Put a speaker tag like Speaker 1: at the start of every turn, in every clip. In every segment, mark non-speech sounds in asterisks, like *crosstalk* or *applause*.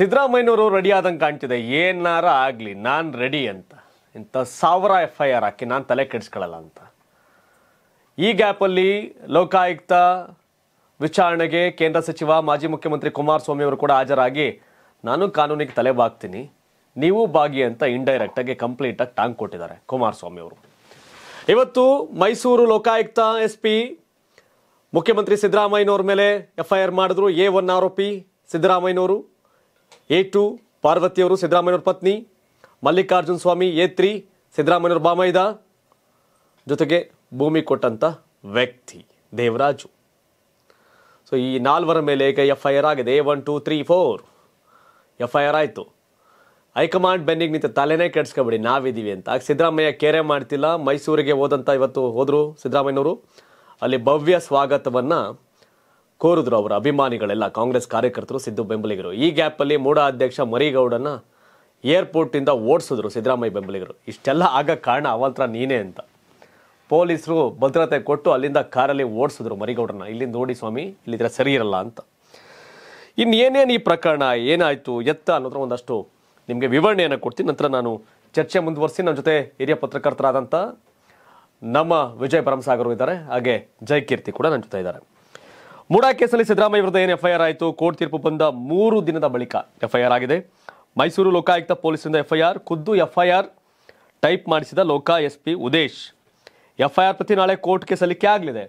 Speaker 1: ಸಿದ್ದರಾಮಯ್ಯನವರು ರೆಡಿ ಆದಂಗೆ ಕಾಣ್ತಿದೆ ಏನಾರ ಆಗಲಿ ನಾನು ರೆಡಿ ಅಂತ ಇಂಥ ಸಾವಿರ ಎಫ್ ಐ ಆರ್ ಹಾಕಿ ನಾನು ತಲೆ ಕೆಡಿಸ್ಕೊಳ್ಳಲ್ಲ ಅಂತ ಈ ಗ್ಯಾಪಲ್ಲಿ ಲೋಕಾಯುಕ್ತ ವಿಚಾರಣೆಗೆ ಕೇಂದ್ರ ಸಚಿವ ಮಾಜಿ ಮುಖ್ಯಮಂತ್ರಿ ಕುಮಾರಸ್ವಾಮಿ ಅವರು ಕೂಡ ಹಾಜರಾಗಿ ನಾನು ಕಾನೂನಿಗೆ ತಲೆ ಬಾಗ್ತೀನಿ ನೀವು ಬಾಗಿ ಅಂತ ಇಂಡೈರೆಕ್ಟಾಗಿ ಕಂಪ್ಲೀಟಾಗಿ ಟಾಂಗ್ ಕೊಟ್ಟಿದ್ದಾರೆ ಕುಮಾರಸ್ವಾಮಿ ಅವರು ಇವತ್ತು ಮೈಸೂರು ಲೋಕಾಯುಕ್ತ ಎಸ್ ಪಿ ಮುಖ್ಯಮಂತ್ರಿ ಸಿದ್ದರಾಮಯ್ಯನವ್ರ ಮೇಲೆ ಎಫ್ ಐ ಆರ್ ಮಾಡಿದ್ರು ಎ ಒನ್ ಆರೋಪಿ ಸಿದ್ದರಾಮಯ್ಯನವರು ಎ ಟು ಪಾರ್ವತಿಯವರು ಸಿದ್ದರಾಮಯ್ಯವ್ರ ಪತ್ನಿ ಮಲ್ಲಿಕಾರ್ಜುನ ಸ್ವಾಮಿ ಎ ತ್ರೀ ಸಿದ್ದರಾಮಯ್ಯವ್ರ ಬಾಮೈದ ಜೊತೆಗೆ ಭೂಮಿ ಕೊಟ್ಟಂಥ ವ್ಯಕ್ತಿ ದೇವರಾಜು ಸೊ ಈ ನಾಲ್ವರ ಮೇಲೆ ಈಗ ಎಫ್ ಐ ಆರ್ ಆಗಿದೆ A one two three four F I R ಆಯಿತು ಹೈಕಮಾಂಡ್ ಬೆನ್ನಿಗೆ ನಿಂತ ತಲೆನೇ ಕೆಡ್ಸ್ಕೊಬೇಡಿ ನಾವಿದ್ದೀವಿ ಅಂತ ಆಗ ಸಿದ್ದರಾಮಯ್ಯ ಕೇರೆ ಮಾಡ್ತಿಲ್ಲ ಮೈಸೂರಿಗೆ ಹೋದಂಥ ಇವತ್ತು ಹೋದರು ಸಿದ್ದರಾಮಯ್ಯವರು ಅಲ್ಲಿ ಭವ್ಯ ಸ್ವಾಗತವನ್ನು ಕೋರಿದ್ರು ಅವರ ಅಭಿಮಾನಿಗಳೆಲ್ಲ ಕಾಂಗ್ರೆಸ್ ಕಾರ್ಯಕರ್ತರು ಸಿದ್ದು ಬೆಂಬಲಿಗರು ಈ ಗ್ಯಾಪಲ್ಲಿ ಮೂಡ ಅಧ್ಯಕ್ಷ ಮರಿಗೌಡನ ಏರ್ಪೋರ್ಟಿಂದ ಓಡಿಸಿದ್ರು ಸಿದ್ದರಾಮಯ್ಯ ಬೆಂಬಲಿಗರು ಇಷ್ಟೆಲ್ಲ ಆಗ ಕಾರಣ ಅವಂತರ ನೀನೇ ಅಂತ ಪೊಲೀಸರು ಭದ್ರತೆ ಕೊಟ್ಟು ಅಲ್ಲಿಂದ ಕಾರಲ್ಲಿ ಓಡಿಸಿದ್ರು ಮರಿಗೌಡರನ್ನ ಇಲ್ಲಿಂದ ನೋಡಿ ಸ್ವಾಮಿ ಇಲ್ಲಿದ್ರೆ ಸರಿ ಇರಲ್ಲ ಅಂತ ಇನ್ನೇನೇನು ಈ ಪ್ರಕರಣ ಏನಾಯಿತು ಎತ್ತ ಅನ್ನೋದ್ರ ಒಂದಷ್ಟು ನಿಮಗೆ ವಿವರಣೆಯನ್ನು ಕೊಡ್ತೀನಿ ನಂತರ ನಾನು ಚರ್ಚೆ ಮುಂದುವರಿಸಿ ನನ್ನ ಜೊತೆ ಹಿರಿಯ ಪತ್ರಕರ್ತರಾದಂಥ ನಮ್ಮ ವಿಜಯ್ ಭರಮಸಾಗರು ಇದ್ದಾರೆ ಹಾಗೆ ಜಯಕೀರ್ತಿ ಕೂಡ ನನ್ನ ಜೊತೆ ಇದ್ದಾರೆ ಮೂಡಾ ಕೇಸಲ್ಲಿ ಸಿದ್ದರಾಮಯ್ಯ ವಿರುದ್ಧ ಏನು ಎಫ್ಐಆರ್ ಆಯಿತು ಕೋರ್ಟ್ ತೀರ್ಪು ಬಂದ ಮೂರು ದಿನದ ಬಳಿಕ ಎಫ್ಐಆರ್ ಆಗಿದೆ ಮೈಸೂರು ಲೋಕಾಯುಕ್ತ ಪೊಲೀಸರಿಂದ ಎಫ್ಐಆರ್ ಖುದ್ದು ಎಫ್ಐಆರ್ ಟೈಪ್ ಮಾಡಿಸಿದ Loka S P Udesh FIR ಪ್ರತಿ ನಾಳೆ ಕೋರ್ಟ್ಗೆ ಸಲ್ಲಿಕೆ ಆಗಲಿದೆ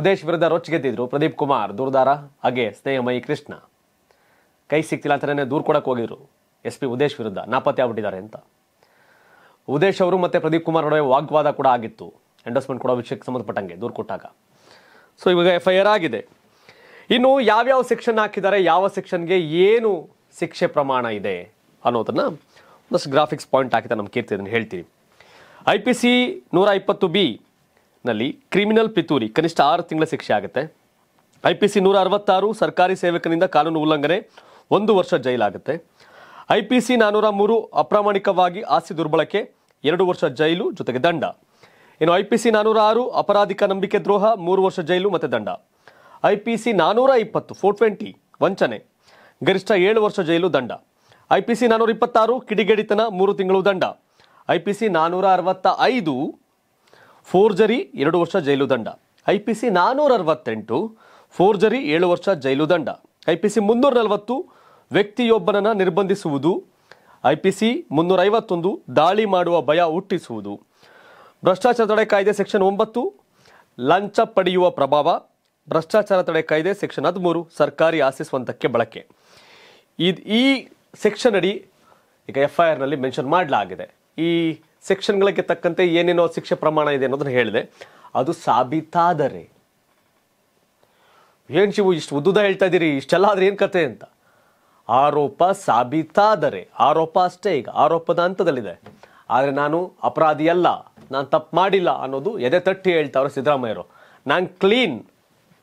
Speaker 1: ಉದೇಶ್ ವಿರುದ್ಧ ರೊಚ್ಚಿಗೆದ್ದಿದ್ರು ಪ್ರದೀಪ್ ಕುಮಾರ್ ದೂರದಾರ ಹಾಗೆ ಸ್ನೇಹಮಯಿ ಕೃಷ್ಣ ಕೈ ಸಿಕ್ತಿಲ್ಲ ಅಂತಲೇ ದೂರು ಕೊಡಕ್ಕೆ ಹೋಗಿದ್ರು ಎಸ್ ಪಿ ಉದೇಶ್ ವಿರುದ್ಧ ನಾಪತ್ತೆ ಆಗ್ಬಿಟ್ಟಿದ್ದಾರೆ ಅಂತ ಉದೇಶ್ ಅವರು ಮತ್ತು ಪ್ರದೀಪ್ ಕುಮಾರ್ ನಡುವೆ ವಾಗ್ವಾದ ಕೂಡ ಆಗಿತ್ತು ಎಂಡೋಸ್ಮೆಂಟ್ ಕೊಡೋ ವಿಷಯಕ್ಕೆ ಸಂಬಂಧಪಟ್ಟಂಗೆ ದೂರು ಕೊಟ್ಟಾಗ ಸೊ ಇವಾಗ ಎಫ್ ಐ ಆರ್ ಆಗಿದೆ ಇನ್ನು ಯಾವ್ಯಾವ ಸೆಕ್ಷನ್ ಹಾಕಿದ್ದಾರೆ ಯಾವ ಸೆಕ್ಷನ್ಗೆ ಏನು ಶಿಕ್ಷೆ ಪ್ರಮಾಣ ಇದೆ ಅನ್ನೋದನ್ನು ಒಂದಷ್ಟು ಗ್ರಾಫಿಕ್ಸ್ ಪಾಯಿಂಟ್ ಹಾಕಿದ ನಮ್ಮ ಕೀರ್ತಿ ಅದನ್ನು ಹೇಳ್ತೀನಿ ಐ ಪಿ ಸಿ ನೂರ ಇಪ್ಪತ್ತು ಬಿ ನಲ್ಲಿ ಕ್ರಿಮಿನಲ್ ಪಿತೂರಿ ಕನಿಷ್ಠ ಆರು ತಿಂಗಳ ಶಿಕ್ಷೆ ಆಗುತ್ತೆ ಐ ಪಿ ಸಿ ನೂರ ಅರವತ್ತಾರು ಸರ್ಕಾರಿ ಸೇವಕನಿಂದ ಕಾನೂನು ಉಲ್ಲಂಘನೆ ಒಂದು ವರ್ಷ ಜೈಲಾಗುತ್ತೆ ಐ ಪಿ ಸಿ ನಾನ್ನೂರ ಮೂರು ಅಪ್ರಾಮಾಣಿಕವಾಗಿ ಆಸ್ತಿ ದುರ್ಬಳಕೆ ಎರಡು ವರ್ಷ ಜೈಲು ಜೊತೆಗೆ ದಂಡ ಇನ್ನು ಐ ಪಿ ಸಿ ನಾನ್ನೂರ ಆರು ಅಪರಾಧಿಕ ನಂಬಿಕೆ ದ್ರೋಹ ಮೂರು ವರ್ಷ ಜೈಲು ಮತ್ತು ದಂಡ ಐ ಪಿ ಸಿ ನಾನ್ನೂರ ಇಪ್ಪತ್ತು ಫೋರ್ ಟ್ವೆಂಟಿ ವಂಚನೆ ಗರಿಷ್ಠ ಏಳು ವರ್ಷ ಜೈಲು ದಂಡ ಐ ಪಿ ಸಿ ನಾನ್ನೂರ ಇಪ್ಪತ್ತಾರು ಕಿಡಿಗೇಡಿತನ ಮೂರು ತಿಂಗಳು ದಂಡ ಐ ಪಿ ಸಿ ನಾನ್ನೂರ ಅರವತ್ತ ಐದು ಫೋರ್ಜರಿ ಎರಡು ವರ್ಷ ಜೈಲು ದಂಡ ಐ ಪಿ ಸಿ ನಾನ್ನೂರ ಅರವತ್ತೆಂಟು ಫೋರ್ಜರಿ ಏಳು ವರ್ಷ ಜೈಲು ದಂಡ ಐ ಪಿ ಸಿ ಮುನ್ನೂರ ನಲವತ್ತು ವ್ಯಕ್ತಿಯೊಬ್ಬನನ್ನು ನಿರ್ಬಂಧಿಸುವುದು ಐ ಪಿ ಸಿ ಮುನ್ನೂರ ಐವತ್ತೊಂದು ದಾಳಿ ಮಾಡುವ ಭಯ ಹುಟ್ಟಿಸುವುದು ಭ್ರಷ್ಟಾಚಾರ ತಡೆ ಕಾಯ್ದೆ ಸೆಕ್ಷನ್ ಒಂಬತ್ತು ಲಂಚ ಪಡೆಯುವ ಪ್ರಭಾವ ಭ್ರಷ್ಟಾಚಾರ ತಡೆ ಕಾಯ್ದೆ ಸೆಕ್ಷನ್ ಹದಿಮೂರು ಸರ್ಕಾರಿ ಆಸೆ ಸ್ವಂತಕ್ಕೆ ಬಳಕೆ ಇದು ಈ ಸೆಕ್ಷನ್ ಅಡಿ ಈಗ ಎಫ್ ಐ ಆರ್ನಲ್ಲಿ ಮೆನ್ಷನ್ ಮಾಡಲಾಗಿದೆ ಈ ಸೆಕ್ಷನ್ಗಳಿಗೆ ತಕ್ಕಂತೆ ಏನೇನೋ ಶಿಕ್ಷೆ ಪ್ರಮಾಣ ಇದೆ ಅನ್ನೋದನ್ನು ಹೇಳಿದೆ ಅದು ಸಾಬೀತಾದರೆ ಏನು ಶಿವು ಇಷ್ಟು ಉದ್ದುದ ಹೇಳ್ತಾ ಇದ್ದೀರಿ ಇಷ್ಟೆಲ್ಲ ಆದರೆ ಏನು ಕತೆ ಅಂತ ಆರೋಪ ಸಾಬೀತಾದರೆ ಆರೋಪ ಅಷ್ಟೇ ಈಗ ಆರೋಪದ ಹಂತದಲ್ಲಿದೆ ಆದರೆ ನಾನು ಅಪರಾಧಿಯಲ್ಲ ನಾನು ತಪ್ಪು ಮಾಡಿಲ್ಲ ಅನ್ನೋದು ಎದೆ ತಟ್ಟಿ ಹೇಳ್ತಾವ್ರೆ ಸಿದ್ದರಾಮಯ್ಯರು ನಾನು ಕ್ಲೀನ್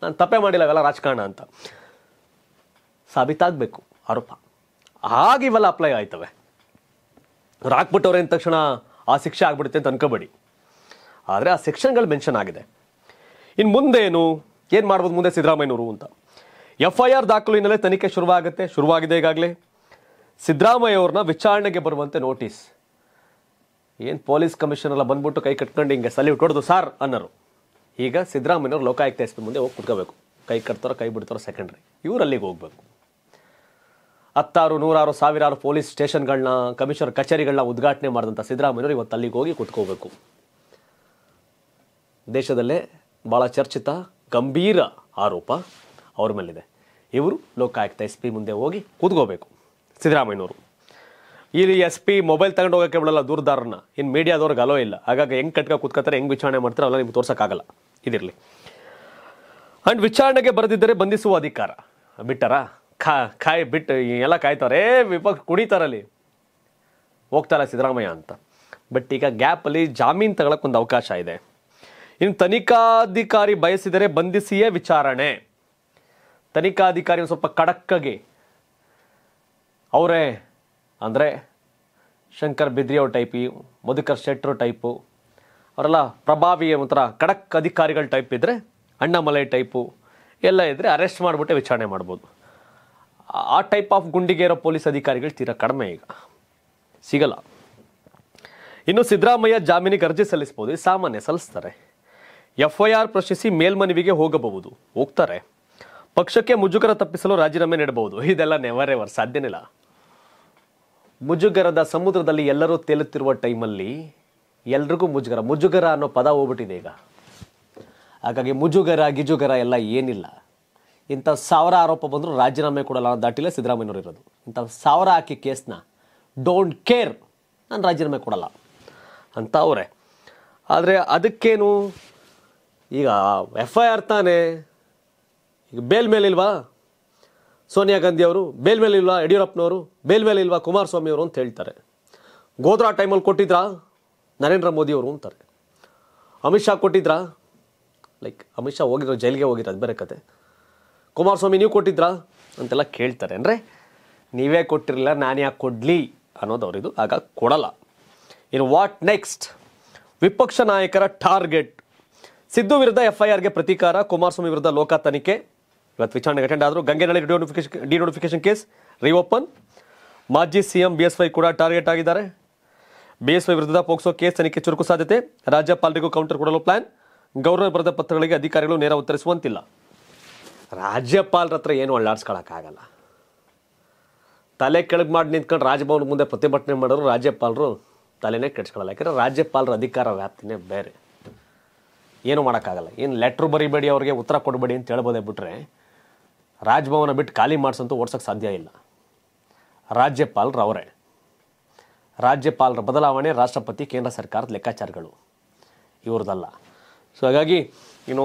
Speaker 1: ನಾನು ತಪ್ಪೇ ಮಾಡಿಲ್ಲ ಅವೆಲ್ಲ ರಾಜಕಾರಣ ಅಂತ ಸಾಬೀತಾಗಬೇಕು ಆರೋಪ ಹಾಗೆ ಇವೆಲ್ಲ ಅಪ್ಲೈ ಆಯ್ತವೆ ರಾಕ್ಬಿಟ್ಟವ್ರೆ ಅಂದ ತಕ್ಷಣ ಆ ಶಿಕ್ಷೆ ಆಗ್ಬಿಡುತ್ತೆ ಅಂತ ಅನ್ಕೋಬೇಡಿ ಆದರೆ ಆ ಸೆಕ್ಷನ್ಗಳು ಮೆನ್ಷನ್ ಆಗಿದೆ ಇನ್ನು ಮುಂದೆ ಏನು ಏನು ಮಾಡ್ಬೋದು ಮುಂದೆ ಸಿದ್ದರಾಮಯ್ಯನವರು ಅಂತ ಎಫ್ ಐ ಆರ್ ದಾಖಲು ತನಿಖೆ ಶುರುವಾಗುತ್ತೆ ಶುರುವಾಗಿದೆ ಈಗಾಗಲೇ ಸಿದ್ದರಾಮಯ್ಯ ಅವ್ರನ್ನ ವಿಚಾರಣೆಗೆ ಬರುವಂತೆ ನೋಟಿಸ್ ಏನು ಪೊಲೀಸ್ ಕಮಿಷನರ್ ಎಲ್ಲ ಬಂದ್ಬಿಟ್ಟು ಕೈ ಕಟ್ಕೊಂಡು ಹಿಂಗೆ ಸಲ್ಯೂಟ್ ಹೊಡೆದು ಸಾರ್ ಅನ್ನರು ಈಗ ಸಿದ್ದರಾಮಯ್ಯವ್ರು ಲೋಕಾಯುಕ್ತ ಎಸ್ ಪಿ ಮುಂದೆ ಹೋಗಿ ಕುತ್ಕೋಬೇಕು ಕೈ ಕಟ್ತಾರೋ ಕೈ ಬಿಡ್ತಾರೋ ಸೆಕೆಂಡ್ರಿ ಇವರು ಅಲ್ಲಿಗೆ ಹೋಗ್ಬೇಕು ಹತ್ತಾರು ನೂರಾರು ಸಾವಿರಾರು ಪೊಲೀಸ್ ಸ್ಟೇಷನ್ಗಳನ್ನ ಕಮಿಷನರ್ ಕಚೇರಿಗಳನ್ನ ಉದ್ಘಾಟನೆ ಮಾಡಿದಂಥ ಸಿದ್ದರಾಮಯ್ಯವರು ಇವತ್ತು ಅಲ್ಲಿಗೆ ಹೋಗಿ ಕುತ್ಕೋಬೇಕು ದೇಶದಲ್ಲೇ ಭಾಳ ಚರ್ಚಿತ ಗಂಭೀರ ಆರೋಪ ಅವ್ರ ಮೇಲಿದೆ ಇವರು ಲೋಕಾಯುಕ್ತ ಎಸ್ ಪಿ ಮುಂದೆ ಹೋಗಿ ಕೂತ್ಕೋಬೇಕು ಸಿದ್ದರಾಮಯ್ಯವರು ಇಲ್ಲಿ ಎಸ್ ಪಿ ಮೊಬೈಲ್ ತಗೊಂಡು ಹೋಗೋಕ್ಕೆ ಬಿಡಲ್ಲ ದೂರದಾರನ ಇನ್ನು ಮೀಡಿಯಾದವ್ರಿಗೆ ಅಲೋ ಇಲ್ಲ ಹಾಗಾಗಿ ಹೆಂಗೆ ಕಟ್ಕೊ ಕೂತ್ಕೋತಾರೆ ಹೆಂಗೆ ವಿಚಾರಣೆ ಮಾಡ್ತಾರೆ ಅವೆಲ್ಲ ನಿಮ್ಗೆ ತೋರ್ಸೋಕ್ಕಾಗಲ್ಲ ಇದಿರಲಿ ಅಂಡ್ ವಿಚಾರಣೆಗೆ ಬರೆದಿದ್ದರೆ ಬಂಧಿಸುವ ಅಧಿಕಾರ ಬಿಟ್ಟರಾ ಖಾ ಕಾಯ್ ಬಿಟ್ಟು ಎಲ್ಲ ಕಾಯ್ತಾರೆ ವಿಪಕ್ಷ ಕುಡಿತಾರಲ್ಲಿ ಹೋಗ್ತಾರ ಸಿದ್ದರಾಮಯ್ಯ ಅಂತ ಬಟ್ ಈಗ ಗ್ಯಾಪಲ್ಲಿ ಜಾಮೀನು ಒಂದು ಅವಕಾಶ ಇದೆ ಇನ್ನು ತನಿಖಾಧಿಕಾರಿ ಬಯಸಿದರೆ ಬಂಧಿಸಿಯೇ ವಿಚಾರಣೆ ತನಿಖಾಧಿಕಾರಿ ಸ್ವಲ್ಪ ಖಡಕ್ಕಾಗಿ ಅವರೇ ಅಂದರೆ ಶಂಕರ್ ಬಿದ್ರಿಯವ್ರ ಟೈಪಿ ಮಧುಕರ್ ಶೆಟ್ರು ಟೈಪು ಅವರೆಲ್ಲ ಪ್ರಭಾವಿ ಒಂಥರ ಖಡಕ್ ಅಧಿಕಾರಿಗಳ ಟೈಪ್ ಇದ್ದರೆ ಅಣ್ಣಾಮಲೈ ಟೈಪು ಎಲ್ಲ ಇದ್ದರೆ ಅರೆಸ್ಟ್ ಮಾಡಿಬಿಟ್ಟೆ ವಿಚಾರಣೆ ಮಾಡ್ಬೋದು ಆ ಟೈಪ್ ಆಫ್ ಗುಂಡಿಗೆ ಇರೋ ಪೊಲೀಸ್ ಅಧಿಕಾರಿಗಳು ತೀರ ಕಡಿಮೆ ಈಗ ಸಿಗಲ್ಲ ಇನ್ನು ಸಿದ್ದರಾಮಯ್ಯ ಜಾಮೀನಿಗೆ ಅರ್ಜಿ ಸಲ್ಲಿಸ್ಬೋದು ಸಾಮಾನ್ಯ ಸಲ್ಲಿಸ್ತಾರೆ ಎಫ್ ಐ ಆರ್ ಪ್ರಶ್ನಿಸಿ ಮೇಲ್ಮನವಿಗೆ ಹೋಗಬಹುದು ಹೋಗ್ತಾರೆ ಪಕ್ಷಕ್ಕೆ ಮುಜುಗರ ತಪ್ಪಿಸಲು ರಾಜೀನಾಮೆ ನೀಡಬಹುದು ಇದೆಲ್ಲ ನೆವರ್ ಎವರ್ ಸಾಧ್ಯನಿಲ್ಲ ಮುಜುಗರದ ಸಮುದ್ರದಲ್ಲಿ ಎಲ್ಲರೂ ತೇಲುತ್ತಿರುವ ಟೈಮಲ್ಲಿ ಎಲ್ರಿಗೂ ಮುಜುಗರ ಮುಜುಗರ ಅನ್ನೋ ಪದ ಹೋಗ್ಬಿಟ್ಟಿದೆ ಈಗ ಹಾಗಾಗಿ ಮುಜುಗರ ಗಿಜುಗರ ಎಲ್ಲ ಏನಿಲ್ಲ ಇಂಥ ಸಾವಿರ ಆರೋಪ ಬಂದರೂ ರಾಜೀನಾಮೆ ಕೊಡಲ್ಲ ಅನ್ನೋ ದಾಟಿಲ್ಲ ಸಿದ್ದರಾಮಯ್ಯವ್ರು ಇರೋದು ಇಂಥ ಸಾವಿರ ಹಾಕಿ ಕೇಸ್ನ ಡೋಂಟ್ ಕೇರ್ ನಾನು ರಾಜೀನಾಮೆ ಕೊಡಲ್ಲ ಅಂತ ಅವರೇ ಆದರೆ ಅದಕ್ಕೇನು ಈಗ ಎಫ್ ಐ ಆರ್ ತಾನೇ ಈಗ ಬೇಲ್ ಮೇಲಿಲ್ವಾ ಸೋನಿಯಾ ಗಾಂಧಿ ಅವರು ಬೇಲ್ ಇಲ್ವಾ ಯಡಿಯೂರಪ್ಪನವರು ಬೇಲ್ ಇಲ್ವಾ ಕುಮಾರಸ್ವಾಮಿ ಅವರು ಅಂತ ಹೇಳ್ತಾರೆ ಗೋದ್ರಾ ಟೈಮಲ್ಲಿ ಕೊಟ್ಟಿದ್ರಾ ನರೇಂದ್ರ ಮೋದಿ ಅವರು ಅಂತಾರೆ ಅಮಿತ್ ಶಾ ಕೊಟ್ಟಿದ್ರಾ ಲೈಕ್ ಅಮಿತ್ ಶಾ ಹೋಗಿರೋ ಜೈಲಿಗೆ ಹೋಗಿರೋ ಅದು ಬೇರೆ ಕತೆ ಕುಮಾರಸ್ವಾಮಿ ನೀವು ಕೊಟ್ಟಿದ್ರಾ ಅಂತೆಲ್ಲ ಕೇಳ್ತಾರೆ ಅಂದರೆ ನೀವೇ ಕೊಟ್ಟಿರಲಿಲ್ಲ ನಾನು ಯಾಕೆ ಕೊಡಲಿ ಅನ್ನೋದು ಅವರಿದು ಆಗ ಕೊಡಲ್ಲ ಇನ್ ವಾಟ್ ನೆಕ್ಸ್ಟ್ ವಿಪಕ್ಷ ನಾಯಕರ ಟಾರ್ಗೆಟ್ ಸಿದ್ದು ವಿರುದ್ಧ ಆರ್ಗೆ ಪ್ರತೀಕಾರ ಕುಮಾರಸ್ವಾಮಿ ವಿರುದ್ಧ ಲೋಕ ತನಿಖೆ ಇವತ್ತು ವಿಚಾರಣೆಗೆ ಅಟೆಂಡ್ ಆದರೂ Gangenahalli denotification case reopen ಮಾಜಿ ಸಿಎಂ ಬಿ ಎಸ್ ವೈ ಕೂಡ ಟಾರ್ಗೆಟ್ ಆಗಿದ್ದಾರೆ ಬಿಎಸ್ವೈ ವಿರುದ್ಧದ ಪೋಕ್ಸೋ ಕೇಸ್ ತನಿಖೆ ಚುರುಕು ಸಾಧ್ಯತೆ ರಾಜ್ಯಪಾಲರಿಗೂ ಕೌಂಟರ್ ಕೊಡಲು ಪ್ಲಾನ್ ಗೌರ್ನರ್ ಬರೆದ ಪತ್ರಗಳಿಗೆ ಅಧಿಕಾರಿಗಳು ನೇರ ಉತ್ತರಿಸುವಂತಿಲ್ಲ ರಾಜ್ಯಪಾಲರ ಹತ್ರ ಏನು ಅಳ್ಳಾಡ್ಸ್ಕೊಳಕ್ಕಾಗಲ್ಲ ತಲೆ ಕೆಳಗೆ ಮಾಡಿ ನಿಂತ್ಕೊಂಡು ರಾಜಭವನ ಮುಂದೆ ಪ್ರತಿಭಟನೆ ಮಾಡೋರು ರಾಜ್ಯಪಾಲರು ತಲೆನೇ ಕೆಡ್ಸ್ಕೊಳ್ಳಲ್ಲ ಯಾಕಂದರೆ ರಾಜ್ಯಪಾಲರ ಅಧಿಕಾರ ವ್ಯಾಪ್ತಿನೇ ಬೇರೆ ಏನು ಮಾಡೋಕ್ಕಾಗಲ್ಲ ಏನು ಲೆಟ್ರ್ ಬರಿಬೇಡಿ ಅವರಿಗೆ ಉತ್ತರ ಕೊಡಬೇಡಿ ಅಂತ ಹೇಳ್ಬೋದೇ ಬಿಟ್ಟರೆ ರಾಜಭವನ ಬಿಟ್ಟು ಖಾಲಿ ಮಾಡಿಸಂತೂ ಓಡ್ಸೋಕ್ಕೆ ಸಾಧ್ಯ ಇಲ್ಲ ರಾಜ್ಯಪಾಲರು ಅವರೇ ರಾಜ್ಯಪಾಲರ ಬದಲಾವಣೆ ರಾಷ್ಟ್ರಪತಿ ಕೇಂದ್ರ ಸರ್ಕಾರದ ಲೆಕ್ಕಾಚಾರಗಳು ಇವ್ರದ್ದಲ್ಲ ಸೊ ಹಾಗಾಗಿ ಇನ್ನು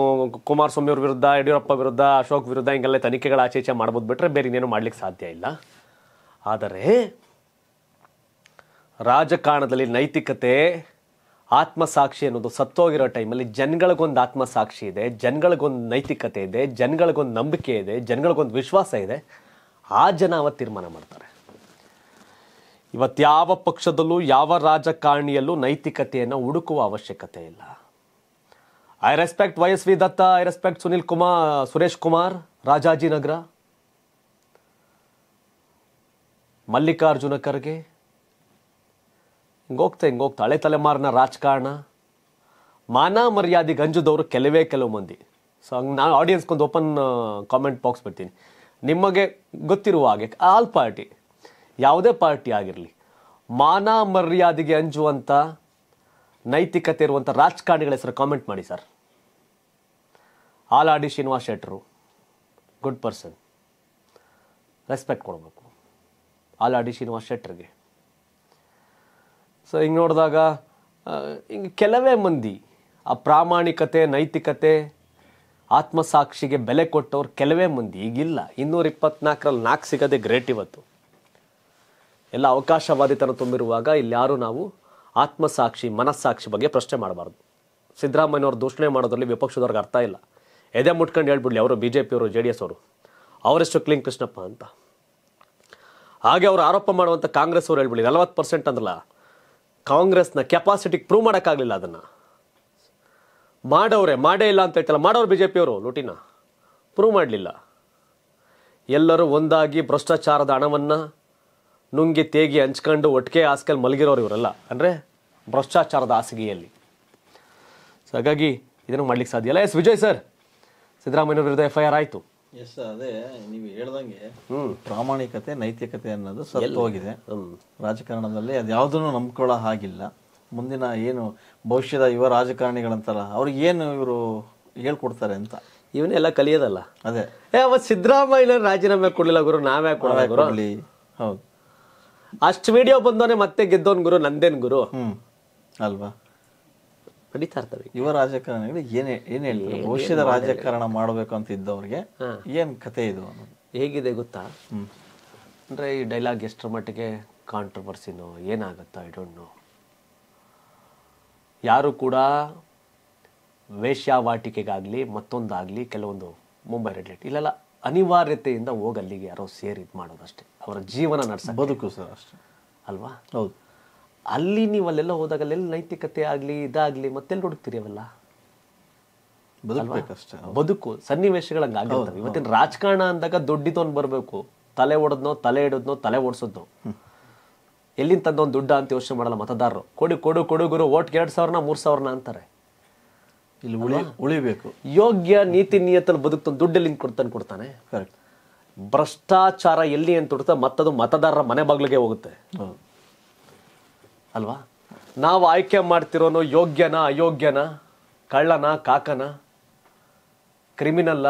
Speaker 1: ಕುಮಾರಸ್ವಾಮಿ ಅವ್ರ ವಿರುದ್ಧ ಯಡಿಯೂರಪ್ಪ ವಿರುದ್ಧ ಅಶೋಕ್ ವಿರುದ್ಧ ಹಿಂಗೆಲ್ಲ ತನಿಖೆಗಳ ಆಚೆ ಈಚೆ ಮಾಡ್ಬೋದು ಬಿಟ್ಟರೆ ಬೇರೆ ಇನ್ನೇನು ಮಾಡ್ಲಿಕ್ಕೆ ಸಾಧ್ಯ ಇಲ್ಲ ಆದರೆ ರಾಜಕಾರಣದಲ್ಲಿ ನೈತಿಕತೆ ಆತ್ಮಸಾಕ್ಷಿ ಅನ್ನೋದು ಸತ್ತೋಗಿರೋ ಟೈಮಲ್ಲಿ ಜನಗಳಿಗೊಂದು ಆತ್ಮಸಾಕ್ಷಿ ಇದೆ ಜನಗಳಿಗೊಂದು ನೈತಿಕತೆ ಇದೆ ಜನಗಳಿಗೊಂದು ನಂಬಿಕೆ ಇದೆ ಜನಗಳಿಗೊಂದು ವಿಶ್ವಾಸ ಇದೆ ಆ ಜನ ಅವತ್ತು ತೀರ್ಮಾನ ಮಾಡ್ತಾರೆ ಇವತ್ತಾವ ಪಕ್ಷದಲ್ಲೂ ಯಾವ ರಾಜಕಾರಣಿಯಲ್ಲೂ ನೈತಿಕತೆಯನ್ನು ಹುಡುಕುವ ಅವಶ್ಯಕತೆ ಇಲ್ಲ I respect Y S V Datta I respect Sunil Kumar Suresh Kumar Rajajinagar Mallikarjuna Kharge ಹಿಂಗೋಗ್ತಾ ಹಿಂಗೋಗ್ತಾ ಹಳೆ ತಲೆಮಾರಿನ ರಾಜಕಾರಣ ಮಾನ ಮರ್ಯಾದೆ ಗಂಜದವರು ಕೆಲವೇ ಕೆಲವು ಮಂದಿ ಸೊ ಹಂಗೆ ನಾನು ಆಡಿಯನ್ಸ್ಗೊಂದು ಓಪನ್ ಕಾಮೆಂಟ್ ಬಾಕ್ಸ್ ಬಿಡ್ತೀನಿ ನಿಮಗೆ ಗೊತ್ತಿರುವ ಹಾಗೆ ಆಲ್ ಪಾರ್ಟಿ ಯಾವುದೇ ಪಾರ್ಟಿ ಆಗಿರಲಿ ಮಾನ ಮರ್ಯಾದೆಗೆ ಅಂಜುವಂಥ ನೈತಿಕತೆ ಇರುವಂಥ ರಾಜಕಾರಣಿಗಳ ಹೆಸರು ಕಾಮೆಂಟ್ ಮಾಡಿ ಸರ್ ಆಲಾಡಿ ಶ್ರೀನಿವಾಸ್ ಶೆಟ್ಟರು ಗುಡ್ ಪರ್ಸನ್ ರೆಸ್ಪೆಕ್ಟ್ ಕೊಡಬೇಕು ಆಲಾಡಿ ಶ್ರೀನಿವಾಸ್ ಶೆಟ್ಟರಿಗೆ ಸೊ ಹಿಂಗೆ ನೋಡಿದಾಗ ಹಿಂಗೆ ಕೆಲವೇ ಮಂದಿ ಆ ಪ್ರಾಮಾಣಿಕತೆ ನೈತಿಕತೆ ಆತ್ಮಸಾಕ್ಷಿಗೆ ಬೆಲೆ ಕೊಟ್ಟವ್ರು ಕೆಲವೇ ಮಂದಿ ಈಗಿಲ್ಲ ಇನ್ನೂರ ಇಪ್ಪತ್ನಾಲ್ಕರಲ್ಲಿ ನಾಲ್ಕು ಸಿಗೋದೇ ಗ್ರೇಟ್ ಇವತ್ತು ಎಲ್ಲ ಅವಕಾಶವಾದಿತನ ತುಂಬಿರುವಾಗ ಇಲ್ಲಿ ಯಾರು ನಾವು ಆತ್ಮಸಾಕ್ಷಿ ಮನಸ್ಸಾಕ್ಷಿ ಬಗ್ಗೆ ಪ್ರಶ್ನೆ ಮಾಡಬಾರ್ದು ಸಿದ್ದರಾಮಯ್ಯವ್ರು ದೂಷಣೆ ಮಾಡೋದ್ರಲ್ಲಿ ವಿಪಕ್ಷದವ್ರಿಗೆ ಅರ್ಥ ಇಲ್ಲ ಎದೆ ಮುಟ್ಕೊಂಡು ಹೇಳ್ಬಿಡ್ಲಿ ಅವರು ಬಿ ಜೆ ಪಿಯವರು ಜೆ ಡಿ ಎಸ್ ಅವರು ಅವರೆಷ್ಟು ಕ್ಲಿಂಗ್ ಕೃಷ್ಣಪ್ಪ ಅಂತ ಹಾಗೆ ಅವರು ಆರೋಪ ಮಾಡುವಂಥ ಕಾಂಗ್ರೆಸ್ ಅವರು ಹೇಳ್ಬಿಡಿ ನಲವತ್ತು ಪರ್ಸೆಂಟ್ ಅಂದ್ರಲ್ಲ ಕಾಂಗ್ರೆಸ್ನ ಕೆಪಾಸಿಟಿ ಪ್ರೂವ್ ಮಾಡೋಕ್ಕಾಗಲಿಲ್ಲ ಅದನ್ನು ಮಾಡವ್ರೆ ಮಾಡೇ ಇಲ್ಲ ಅಂತ ಹೇಳ್ತಲ್ಲ ಮಾಡೋರು ಬಿ ಜೆ ಪಿಯವರು ಲೂಟಿನ ಪ್ರೂವ್ ಮಾಡಲಿಲ್ಲ ಎಲ್ಲರೂ ಒಂದಾಗಿ ಭ್ರಷ್ಟಾಚಾರದ ಹಣವನ್ನು ನುಂಗಿ ತೇಗಿ ಹಂಚ್ಕೊಂಡು ಒಟ್ಟಿಗೆ ಹಾಸ್ಕಲ್ಲಿ ಮಲಗಿರೋರು ಇವರೆಲ್ಲ ಅಂದರೆ ಭ್ರಷ್ಟಾಚಾರದ ಹಾಸಿಗೆಯಲ್ಲಿ ಸೊ ಹಾಗಾಗಿ ಇದನ್ನು ಮಾಡ್ಲಿಕ್ಕೆ ಸಾಧ್ಯ ಇಲ್ಲ ಎಸ್ ವಿಜಯ್ ಸರ್ ಸಿದ್ದರಾಮಯ್ಯ ವಿರುದ್ಧ ಎಫ್ ಐ ಆರ್ ಆಯಿತು
Speaker 2: ಎಸ್ ಅದೇ ನೀವು ಹೇಳ್ದಂಗೆ ಪ್ರಾಮಾಣಿಕತೆ ನೈತಿಕತೆ ಅನ್ನೋದು ಸತ್ತು ಹೋಗಿದೆ ರಾಜಕಾರಣದಲ್ಲಿ ಅದು ಯಾವುದನ್ನು ನಂಬ್ಕೊಳ್ಳೋ ಹಾಗಿಲ್ಲ ಮುಂದಿನ ಏನು ಭವಿಷ್ಯದ ಯುವ ರಾಜಕಾರಣಿಗಳಂತಲ್ಲ ಅವ್ರಿಗೆ ಏನು ಇವರು ಹೇಳ್ಕೊಡ್ತಾರೆ ಅಂತ ಇವನ್ನೆಲ್ಲ ಕಲಿಯೋದಲ್ಲ ಅದೇ
Speaker 1: ಅವತ್ತು ಸಿದ್ದರಾಮಯ್ಯ ರಾಜೀನಾಮೆ ಕೊಡಲಿಲ್ಲ ಗುರು ನಾವೇ ಕೊಡಲಿ ಹೌದು ಅಷ್ಟು ವಿಡಿಯೋ ಬಂದವನೇ ಮತ್ತೆ ಗೆದ್ದೋನ್ ಗುರು ನಂದೇನ್ ಗುರು ಹ್ಮ್
Speaker 2: ಅಲ್ವಾ ನಡೀತಾ ಇರ್ತಾರೆ ಯುವ ರಾಜಕಾರಣ ಏನೇ ಏನ್ ಹೇಳ್ತಾರೆ ಭವಿಷ್ಯದ ರಾಜಕಾರಣ ಮಾಡಬೇಕು ಅಂತ
Speaker 1: ಇದ್ದವ್ರಿಗೆ ಏನ್ ಕತೆ ಇದು ಹೇಗಿದೆ ಗೊತ್ತಾ ಅಂದ್ರೆ ಈ ಡೈಲಾಗ್ ಎಷ್ಟರ ಮಟ್ಟಿಗೆ ಕಾಂಟ್ರವರ್ಸಿನೋ ಏನಾಗುತ್ತೋ ಐ ಡೋಂಟ್ ನೋ ಯಾರು ಕೂಡ ವೇಶ್ಯಾವಾಟಿಕೆಗಾಗಲಿ ಮತ್ತೊಂದಾಗ್ಲಿ ಕೆಲವೊಂದು ಮುಂಬೈ ಲೈಟ್ ಇಲ್ಲೆಲ್ಲ ಅನಿವಾರ್ಯತೆಯಿಂದ ಹೋಗಿ ಅಲ್ಲಿಗೆ ಯಾರೋ ಸೇರಿ ಇದು ಮಾಡೋದಷ್ಟೇ ಅವರ ಜೀವನ ನಡೆಸ ಬದುಕು ಸರ್ ಅಷ್ಟೇ ಅಲ್ವಾ ಹೌದು ಅಲ್ಲಿ ನೀವು ಅಲ್ಲೆಲ್ಲ ಹೋದಾಗ ಅಲ್ಲೆಲ್ಲ ನೈತಿಕತೆ ಆಗಲಿ ಇದಾಗಲಿ ಮತ್ತೆಲ್ಲಿ ಹುಡುಕ್ತೀರಿ ಅವೆಲ್ಲ
Speaker 2: ಅಷ್ಟೇ ಬದುಕು
Speaker 1: ಸನ್ನಿವೇಶಗಳ ಹಂಗೆ ಇವತ್ತಿನ ರಾಜಕಾರಣ ಅಂದಾಗ ದೊಡ್ಡಿದೊಂದು ಬರಬೇಕು ತಲೆ ಒಡೆದ್ನೋ ತಲೆ ಇಡೋದ್ನೋ ತಲೆ ಓಡಿಸೋದ್ನೋ ಎಲ್ಲಿಂದ ಒಂದು ದುಡ್ಡ ಅಂತ ಯೋಚನೆ ಮಾಡಲ್ಲ ಮತದಾರರು ಕೊಡಿ ಕೊಡು ಕೊಡು ಗುರು ಓಟ್ಗೆ ಎರಡು ಸಾವಿರನ ಮೂರು ಸಾವಿರನ ಅಂತಾರೆ ಇಲ್ಲಿ ಉಳಿ ಉಳಿಬೇಕು ಯೋಗ್ಯ ನೀತಿ ನಿಯತಲ್ಲಿ ಬದುಕ್ತಾನೆ ದುಡ್ಡಲ್ಲಿ ಕೊಡ್ತಾನೆ ಕೊಡ್ತಾನೆ ಕರೆಕ್ಟ್ ಭ್ರಷ್ಟಾಚಾರ ಎಲ್ಲಿ ಅಂತ ಹುಡುಕ್ತಾ ಮತ್ತದು ಮತದಾರರ ಮನೆ ಬಾಗಿಲಿಗೆ ಹೋಗುತ್ತೆ ಅಲ್ವಾ ನಾವು ಆಯ್ಕೆ ಮಾಡ್ತಿರೋನು ಯೋಗ್ಯನ ಅಯೋಗ್ಯನ ಕಳ್ಳನ ಕಾಕನ ಕ್ರಿಮಿನಲ್ಲ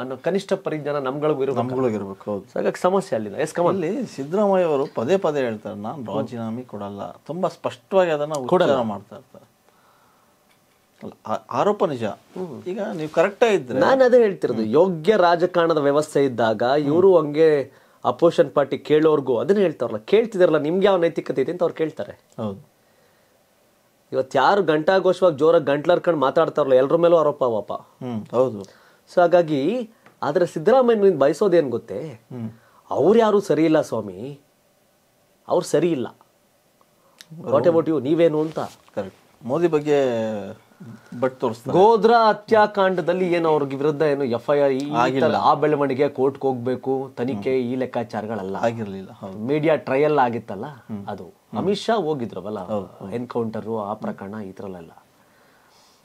Speaker 1: ಅನ್ನೋ ಕನಿಷ್ಠ ಪರಿಜ್ಞಾನ ನಮ್ಗಳಿಗೂ ಇರಬೇಕು ಹಾಗಾಗಿ ಸಮಸ್ಯೆ ಅಲ್ಲಿಲ್ಲ ಎಸ್ ಅಲ್ಲಿ
Speaker 2: ಸಿದ್ದರಾಮಯ್ಯ ಅವರು ಪದೇ ಪದೇ ಹೇಳ್ತಾರೆ ನಾನು ರಾಜೀನಾಮೆ ಕೊಡಲ್ಲ ತುಂಬಾ ಸ್ಪಷ್ಟವಾಗಿ ಅದನ್ನ ಉಚ್ಚಾರ ಮಾಡ್ತಾ ಇರ್ತಾರೆ
Speaker 1: ಆರೋಪ ನಿಜ ಈಗ ನೀವು ಕರೆಕ್ಟ್ ಇದ್ರೆ ನಾನು ಅದೇ ಹೇಳ್ತಿರೋದು ಯೋಗ್ಯ ರಾಜಕಾರಣದ ವ್ಯವಸ್ಥೆ ಇದ್ದಾಗ ಇವರು ಹಂಗೆ ಅಪೋಷನ್ ಪಾರ್ಟಿ ಕೇಳೋರ್ಗೂ ಅದನ್ನ ಹೇಳ್ತಾರಲ್ಲ ಕೇಳ್ತಿದಾರಲ್ಲ ನಿಮ್ಗೆ ಯಾವ ನೈತಿಕತೆ ಇದೆ ಅಂತ ಅವ್ರು ಕೇಳ್ತಾರೆ ಹೌದು ಇವತ್ತು ಯಾರು ಗಂಟಾಘೋಷವಾಗಿ ಜೋರಾಗಿ ಗಂಟ್ಲರ್ಕೊಂಡು ಮಾತಾಡ್ತಾರಲ್ಲ ಎಲ್ಲರ ಮೇಲೂ ಆರೋಪ ಅವಪ ಹೌದು ಸೊ ಹಾಗಾಗಿ ಆದ್ರೆ ಸಿದ್ದರಾಮಯ್ಯ ಬಯಸೋದೇನು ಗೊತ್ತೇ ಅವ್ರು ಯಾರು ಸರಿ ಇಲ್ಲ ಸ್ವಾಮಿ ಅವ್ರು ಸರಿ ಇಲ್ಲ ವಾಟ್ ಅಬೌಟ್ ಯು ನೀವೇನು ಅಂತ ಕರೆಕ್ಟ್ ಮೋದಿ ಬಗ್ಗೆ ಬಟ್ ತೋರಿಸ್ತಾರೆ ಗೋಧ್ರಾ ಹತ್ಯಾಕಾಂಡದಲ್ಲಿ ಏನು ಅವ್ರಿಗೆ ವಿರುದ್ಧ ಏನು ಎಫ್ ಐ ಆರ್ ಆ ಬೆಳವಣಿಗೆ ಕೋರ್ಟ್ ಹೋಗ್ಬೇಕು ತನಿಖೆ ಈ ಲೆಕ್ಕಾಚಾರಗಳಲ್ಲ ಆಗಿರಲಿಲ್ಲ ಮೀಡಿಯಾ ಟ್ರಯಲ್ ಆಗಿತ್ತಲ್ಲ ಅದು ಅಮಿತ್ ಶಾ ಹೋಗಿದ್ರವಲ್ಲ ಎನ್ಕೌಂಟರ್ ಆ ಪ್ರಕರಣ ಈ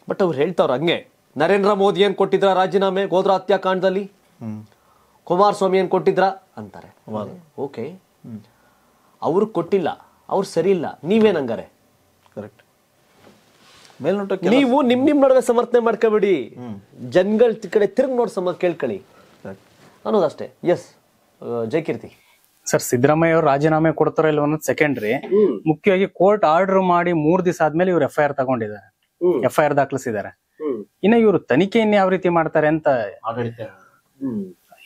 Speaker 1: ಬಟ್ ಅವ್ರು ಹೇಳ್ತಾವ್ರ ಹಂಗೆ ನರೇಂದ್ರ ಮೋದಿ ಏನ್ ಕೊಟ್ಟಿದ್ರ ರಾಜೀನಾಮೆ ಗೋಧ್ರಾ ಹತ್ಯಾಕಾಂಡದಲ್ಲಿ ಕುಮಾರಸ್ವಾಮಿ ಏನ್ ಕೊಟ್ಟಿದ್ರ ಅಂತಾರೆ ಓಕೆ ಅವ್ರು ಕೊಟ್ಟಿಲ್ಲ ಅವ್ರು ಸರಿ ಇಲ್ಲ ನೀವೇನಂಗಾರೆ ಕರೆಕ್ಟ್ ನೀವು ನಿಮ್ ನಿಮ್ ನಡುವೆ ಸಮರ್ಥನೆ ಮಾಡ್ಕೋಬೇಡಿ ಜನಗಳ ಕಡೆ ತಿರುಗಿ ನೋಡಿ ಸಮ ಕೇಳ್ಕೊಳ್ಳಿ ಅನ್ನೋದಷ್ಟೇ ಎಸ್ ಜಯಕೀರ್ತಿ ಸರ್ ಸಿದ್ದರಾಮಯ್ಯ ಅವರು ರಾಜೀನಾಮೆ ಕೊಡ್ತಾರ ಇಲ್ಲ ಅನ್ನೋದು ಸೆಕೆಂಡ್ರಿ ಮುಖ್ಯವಾಗಿ ಕೋರ್ಟ್ ಆರ್ಡರ್ ಮಾಡಿ ಮೂರ್ ದಿವಸ ಆದ್ಮೇಲೆ ಇವ್ರು ಎಫ್ ಐ ಆರ್ ತಗೊಂಡಿದ್ದಾರೆ ಎಫ್ ಐ ಆರ್ ದಾಖಲಿಸಿದ್ದಾರೆ ಇನ್ನ ಇವರು ಇನ್ನ ಯಾವ ರೀತಿ ಮಾಡ್ತಾರೆ ಅಂತ